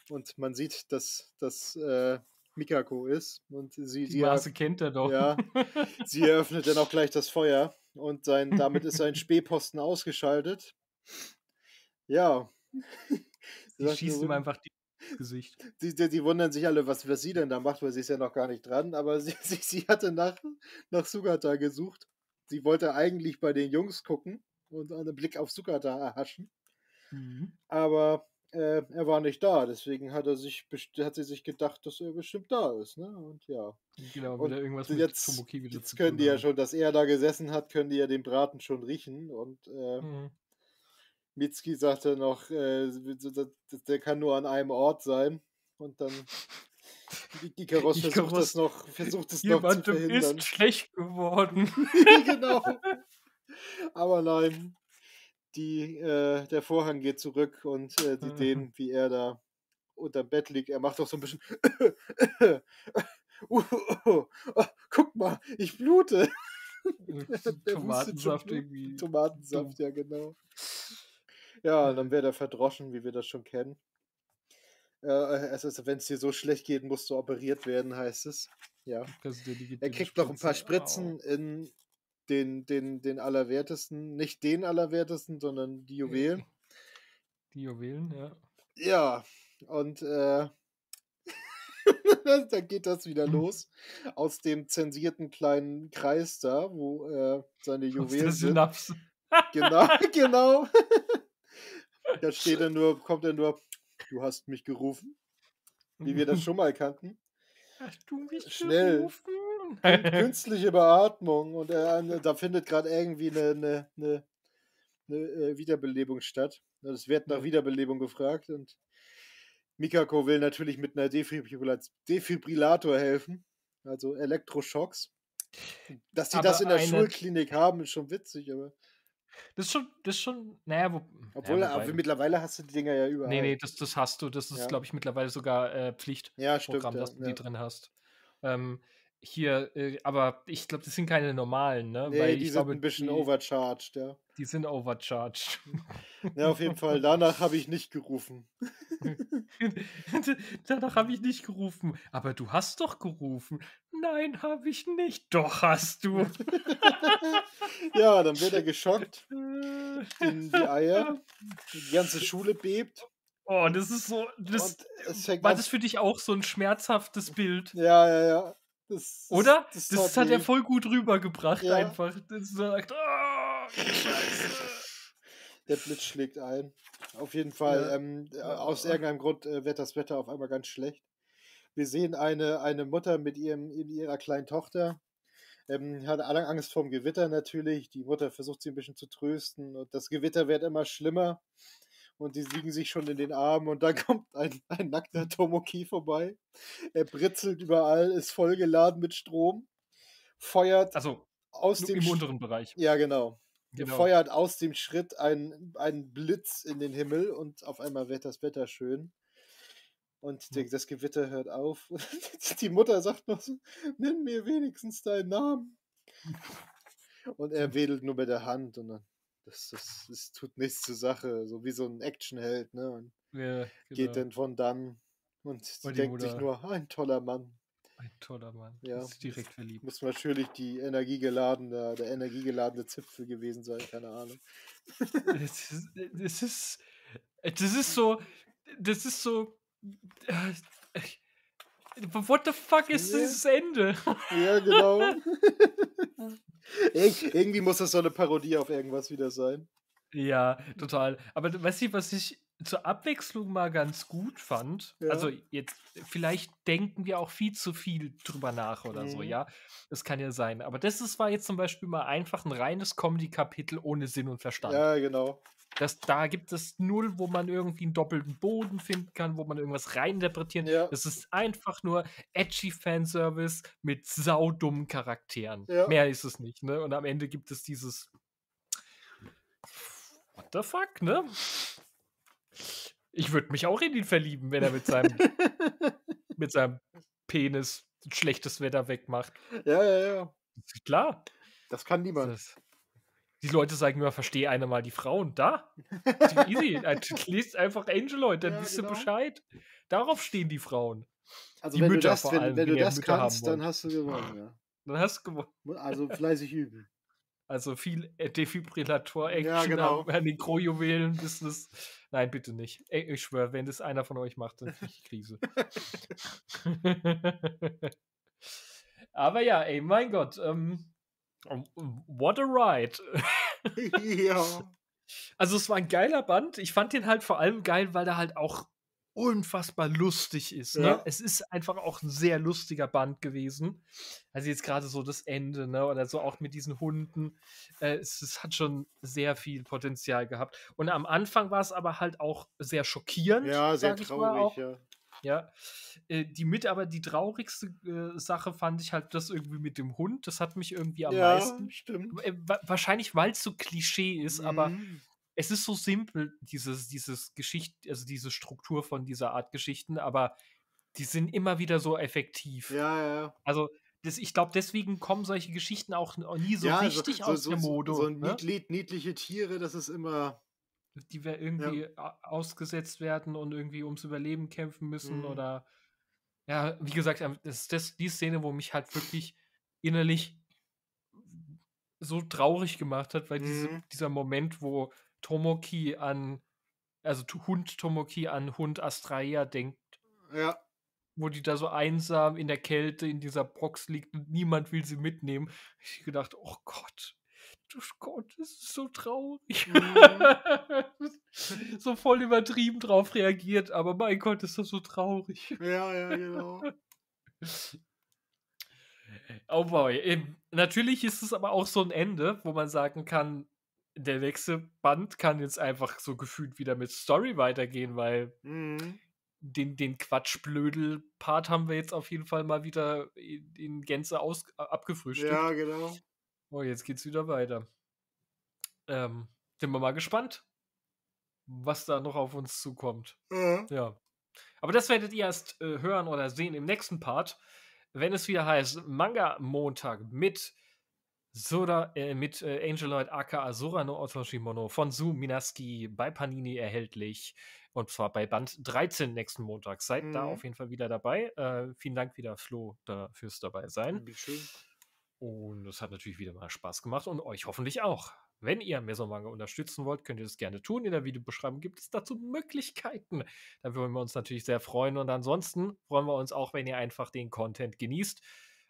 B: Und man sieht, dass das äh, Mikako ist. Und sie, Die sie Maße kennt er doch. Ja, sie eröffnet dann auch gleich das Feuer und sein, damit ist sein <laughs> Spähposten ausgeschaltet. Ja. <laughs> Sie, sie schießt ihm einfach die Gesicht. Sie, die, die, wundern sich alle, was, was sie denn da macht, weil sie ist ja noch gar nicht dran. Aber sie, <laughs> sie, sie hatte nach, nach Sugata gesucht. Sie wollte eigentlich bei den Jungs gucken und einen Blick auf Sugata erhaschen. Mhm. Aber äh, er war nicht da, deswegen hat er sich hat sie sich gedacht, dass er bestimmt da ist, ne? Und ja.
A: Genau, und irgendwas jetzt, jetzt können die haben. ja
B: schon, dass er da gesessen hat, können die ja den Braten schon riechen und äh, mhm. Mitski sagte noch, äh, der kann nur an einem Ort sein und dann Ikaros versucht das noch, versucht es noch zu verhindern. ist
A: schlecht geworden. <laughs>
B: genau. Aber nein, die, äh, der Vorhang geht zurück und äh, sieht mhm. wie er da unter Bett liegt. Er macht doch so ein bisschen. <coughs> uh, oh, oh, guck mal, ich blute. Äh, <laughs> <laughs> Tomatensaft irgendwie. Tomatensaft, ja, genau. Ja, und dann wäre er verdroschen, wie wir das schon kennen. Äh, also, also wenn es dir so schlecht geht, musst du operiert werden, heißt es. Ja. Er kriegt noch ein paar Spritzen in den, den, den Allerwertesten, nicht den Allerwertesten, sondern die Juwelen.
A: Die Juwelen, ja.
B: Ja, und äh, <laughs> da geht das wieder hm. los. Aus dem zensierten kleinen Kreis da, wo äh, seine Juwelen sind. genau, <laughs> genau. <laughs> da steht er nur, kommt er nur, du hast mich gerufen. Wie wir das schon mal kannten. Hast du mich Schnell. gerufen? <laughs> künstliche Beatmung und äh, da findet gerade irgendwie eine, eine, eine, eine, äh, Wiederbelebung statt. Also es wird nach mhm. Wiederbelebung gefragt und Mikako will natürlich mit einer Defibrillator helfen, also Elektroschocks. Dass die aber das in der eine... Schulklinik haben, ist schon witzig, aber. Das ist schon, das ist schon, naja, wo, Obwohl, ja, aber mittlerweile hast du die Dinger ja überall. Nee, nee, das, das hast du. Das
A: ist, ja. glaube ich, mittlerweile sogar äh, Pflichtprogramm, ja, stimmt, dass du die drin hast. Ähm, hier, äh, aber ich glaube, das sind keine normalen, ne? Nee, Weil die sind glaube, ein bisschen
B: die, overcharged, ja. Die sind overcharged. <laughs> Ja, auf jeden Fall. Danach habe ich nicht gerufen. <laughs>
A: Danach habe ich nicht gerufen. Aber du hast doch gerufen. Nein, habe ich nicht. Doch hast du.
B: <laughs> ja, dann wird er geschockt in die Eier. Die ganze Schule bebt. Oh, das ist so. Das, war das
A: für dich auch so ein schmerzhaftes
B: Bild? Ja, ja, ja. Das, Oder? Das, das hat er voll gut rübergebracht ja. einfach.
A: Das sagt, oh,
B: Scheiße. Der Blitz schlägt ein. Auf jeden Fall, ähm, ja. ähm, aus irgendeinem Grund äh, wird das Wetter auf einmal ganz schlecht. Wir sehen eine, eine Mutter mit ihrem, ihrer kleinen Tochter. Ähm, hat alle Angst vorm Gewitter natürlich. Die Mutter versucht sie ein bisschen zu trösten und das Gewitter wird immer schlimmer und die liegen sich schon in den Armen und da <laughs> kommt ein, ein nackter Tomoki vorbei. Er britzelt überall, ist vollgeladen mit Strom, feuert also, aus dem im unteren Bereich. Ja, genau. genau. Feuert aus dem Schritt einen, einen Blitz in den Himmel und auf einmal wird das Wetter schön. Und der, das Gewitter hört auf. <laughs> Die Mutter sagt noch so, nenn mir wenigstens deinen Namen. <laughs> Und er wedelt nur mit der Hand und dann das, das, das tut nichts zur Sache, so wie so ein Actionheld, ne? Und ja, genau. geht dann von dann und denkt Mutter. sich nur, ein toller Mann.
A: Ein toller Mann.
B: Ja. Ist direkt verliebt. Muss natürlich die energiegeladene, der energiegeladene Zipfel gewesen sein, keine Ahnung. Äh, das ist, äh, das ist,
A: äh, das ist so, das ist so, What the fuck ist ja. dieses Ende? Ja, genau. <laughs>
B: <laughs> Ir irgendwie muss das so eine Parodie auf irgendwas wieder sein. Ja, total. Aber weißt du, was
A: ich zur Abwechslung mal ganz gut fand, ja. also jetzt, vielleicht denken wir auch viel zu viel drüber nach oder mhm. so, ja. Das kann ja sein. Aber das ist, war jetzt zum Beispiel mal einfach ein reines Comedy-Kapitel ohne Sinn und Verstand. Ja, genau. Das, da gibt es null, wo man irgendwie einen doppelten Boden finden kann, wo man irgendwas reininterpretieren kann. Ja. Es ist einfach nur edgy Fanservice mit saudummen Charakteren. Ja. Mehr ist es nicht, ne? Und am Ende gibt es dieses What the fuck, ne? Ich würde mich auch in ihn verlieben, wenn er mit seinem, <laughs> mit seinem Penis schlechtes Wetter wegmacht. Ja, ja, ja. Klar. Das kann niemand. Das die Leute sagen immer, verstehe einer mal die Frauen. Da, <laughs> easy. Äh, Lest einfach Angel Leute, dann ja, wisst genau. ihr Bescheid. Darauf stehen die Frauen. Also die wenn Mütter du das, vor allem, wenn, wenn du das Mütter kannst, dann hast du gewonnen, ja.
B: Dann hast du gewonnen. Also fleißig üben.
A: Also viel äh, Defibrillator-Action ja, genau. an den Chrojuwelen-Business. Nein, bitte nicht. Ich schwöre, wenn das einer von euch macht, dann kriege ich Krise. <laughs> <laughs> Aber ja, ey, mein Gott. Ähm, Oh, what a ride. <laughs> ja. Also es war ein geiler Band. Ich fand den halt vor allem geil, weil er halt auch unfassbar lustig ist. Ne? Ja. Es ist einfach auch ein sehr lustiger Band gewesen. Also jetzt gerade so das Ende, ne? Oder so auch mit diesen Hunden. Äh, es, es, hat schon sehr viel Potenzial gehabt. Und am Anfang war es aber halt auch sehr schockierend. Ja, sehr traurig, ja. Ja, äh, die mit aber die traurigste äh, Sache fand ich halt das irgendwie mit dem Hund. Das hat mich irgendwie am ja, meisten. Stimmt. Äh, wahrscheinlich, weil es so Klischee ist, mhm. aber es ist so simpel, dieses, dieses Geschicht, also diese Struktur von dieser Art Geschichten, aber die sind immer wieder so effektiv. Ja, ja. Also, das, ich glaube, deswegen kommen solche Geschichten auch nie so ja, richtig so, aus so, der Mode. So, so ne? niedliche Tiere, das ist immer die wir irgendwie ja. ausgesetzt werden und irgendwie ums Überleben kämpfen müssen mhm. oder ja, wie gesagt, ähm, das ist das, die Szene, wo mich halt wirklich innerlich so traurig gemacht hat, weil mhm. diese, dieser Moment, wo Tomoki an, also Hund Tomoki an Hund Astraea denkt. Ja. Wo die da so einsam in der Kälte in dieser Box liegt und niemand will sie mitnehmen. Ich gedacht, oh Gott, du oh Gott, das ist so traurig. Mhm. <laughs> so voll übertrieben drauf reagiert, aber mein Gott, ist das so traurig. Ja, ja, genau. <laughs> Oh boy. Natürlich ist es aber auch so ein Ende, wo man sagen kann, der nächste Band kann jetzt einfach so gefühlt wieder mit Story weitergehen, weil mhm. den, den Quatschblödel-Part haben wir jetzt auf jeden Fall mal wieder in, in Gänze aus, abgefrühstückt. Ja, genau. Oh, jetzt geht's wieder weiter. Ähm, sind wir mal gespannt, was da noch auf uns zukommt. Mhm. Ja. Aber das werdet ihr erst äh, hören oder sehen im nächsten Part, wenn es wieder heißt Manga Montag mit Soda, äh, mit äh, Angeloid aka Sorano Otoshimono von Su Minaski bei Panini erhältlich. Und zwar bei Band 13 nächsten Montag. Seid mhm. da auf jeden Fall wieder dabei. Äh, vielen Dank wieder, Flo, da fürs dabei sein. Bitteschön. Und es hat natürlich wieder mal Spaß gemacht und euch hoffentlich auch. Wenn ihr Mesomanga unterstützen wollt, könnt ihr das gerne tun. In der Videobeschreibung gibt es dazu Möglichkeiten. Da würden wir uns natürlich sehr freuen. Und ansonsten freuen wir uns auch, wenn ihr einfach den Content genießt.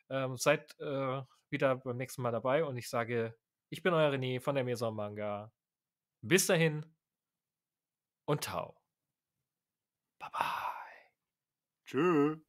A: Ähm, seid äh, wieder beim nächsten Mal dabei und ich sage, ich bin euer René von der Mesomanga. Bis dahin und
B: tau. Bye bye. Tschüss.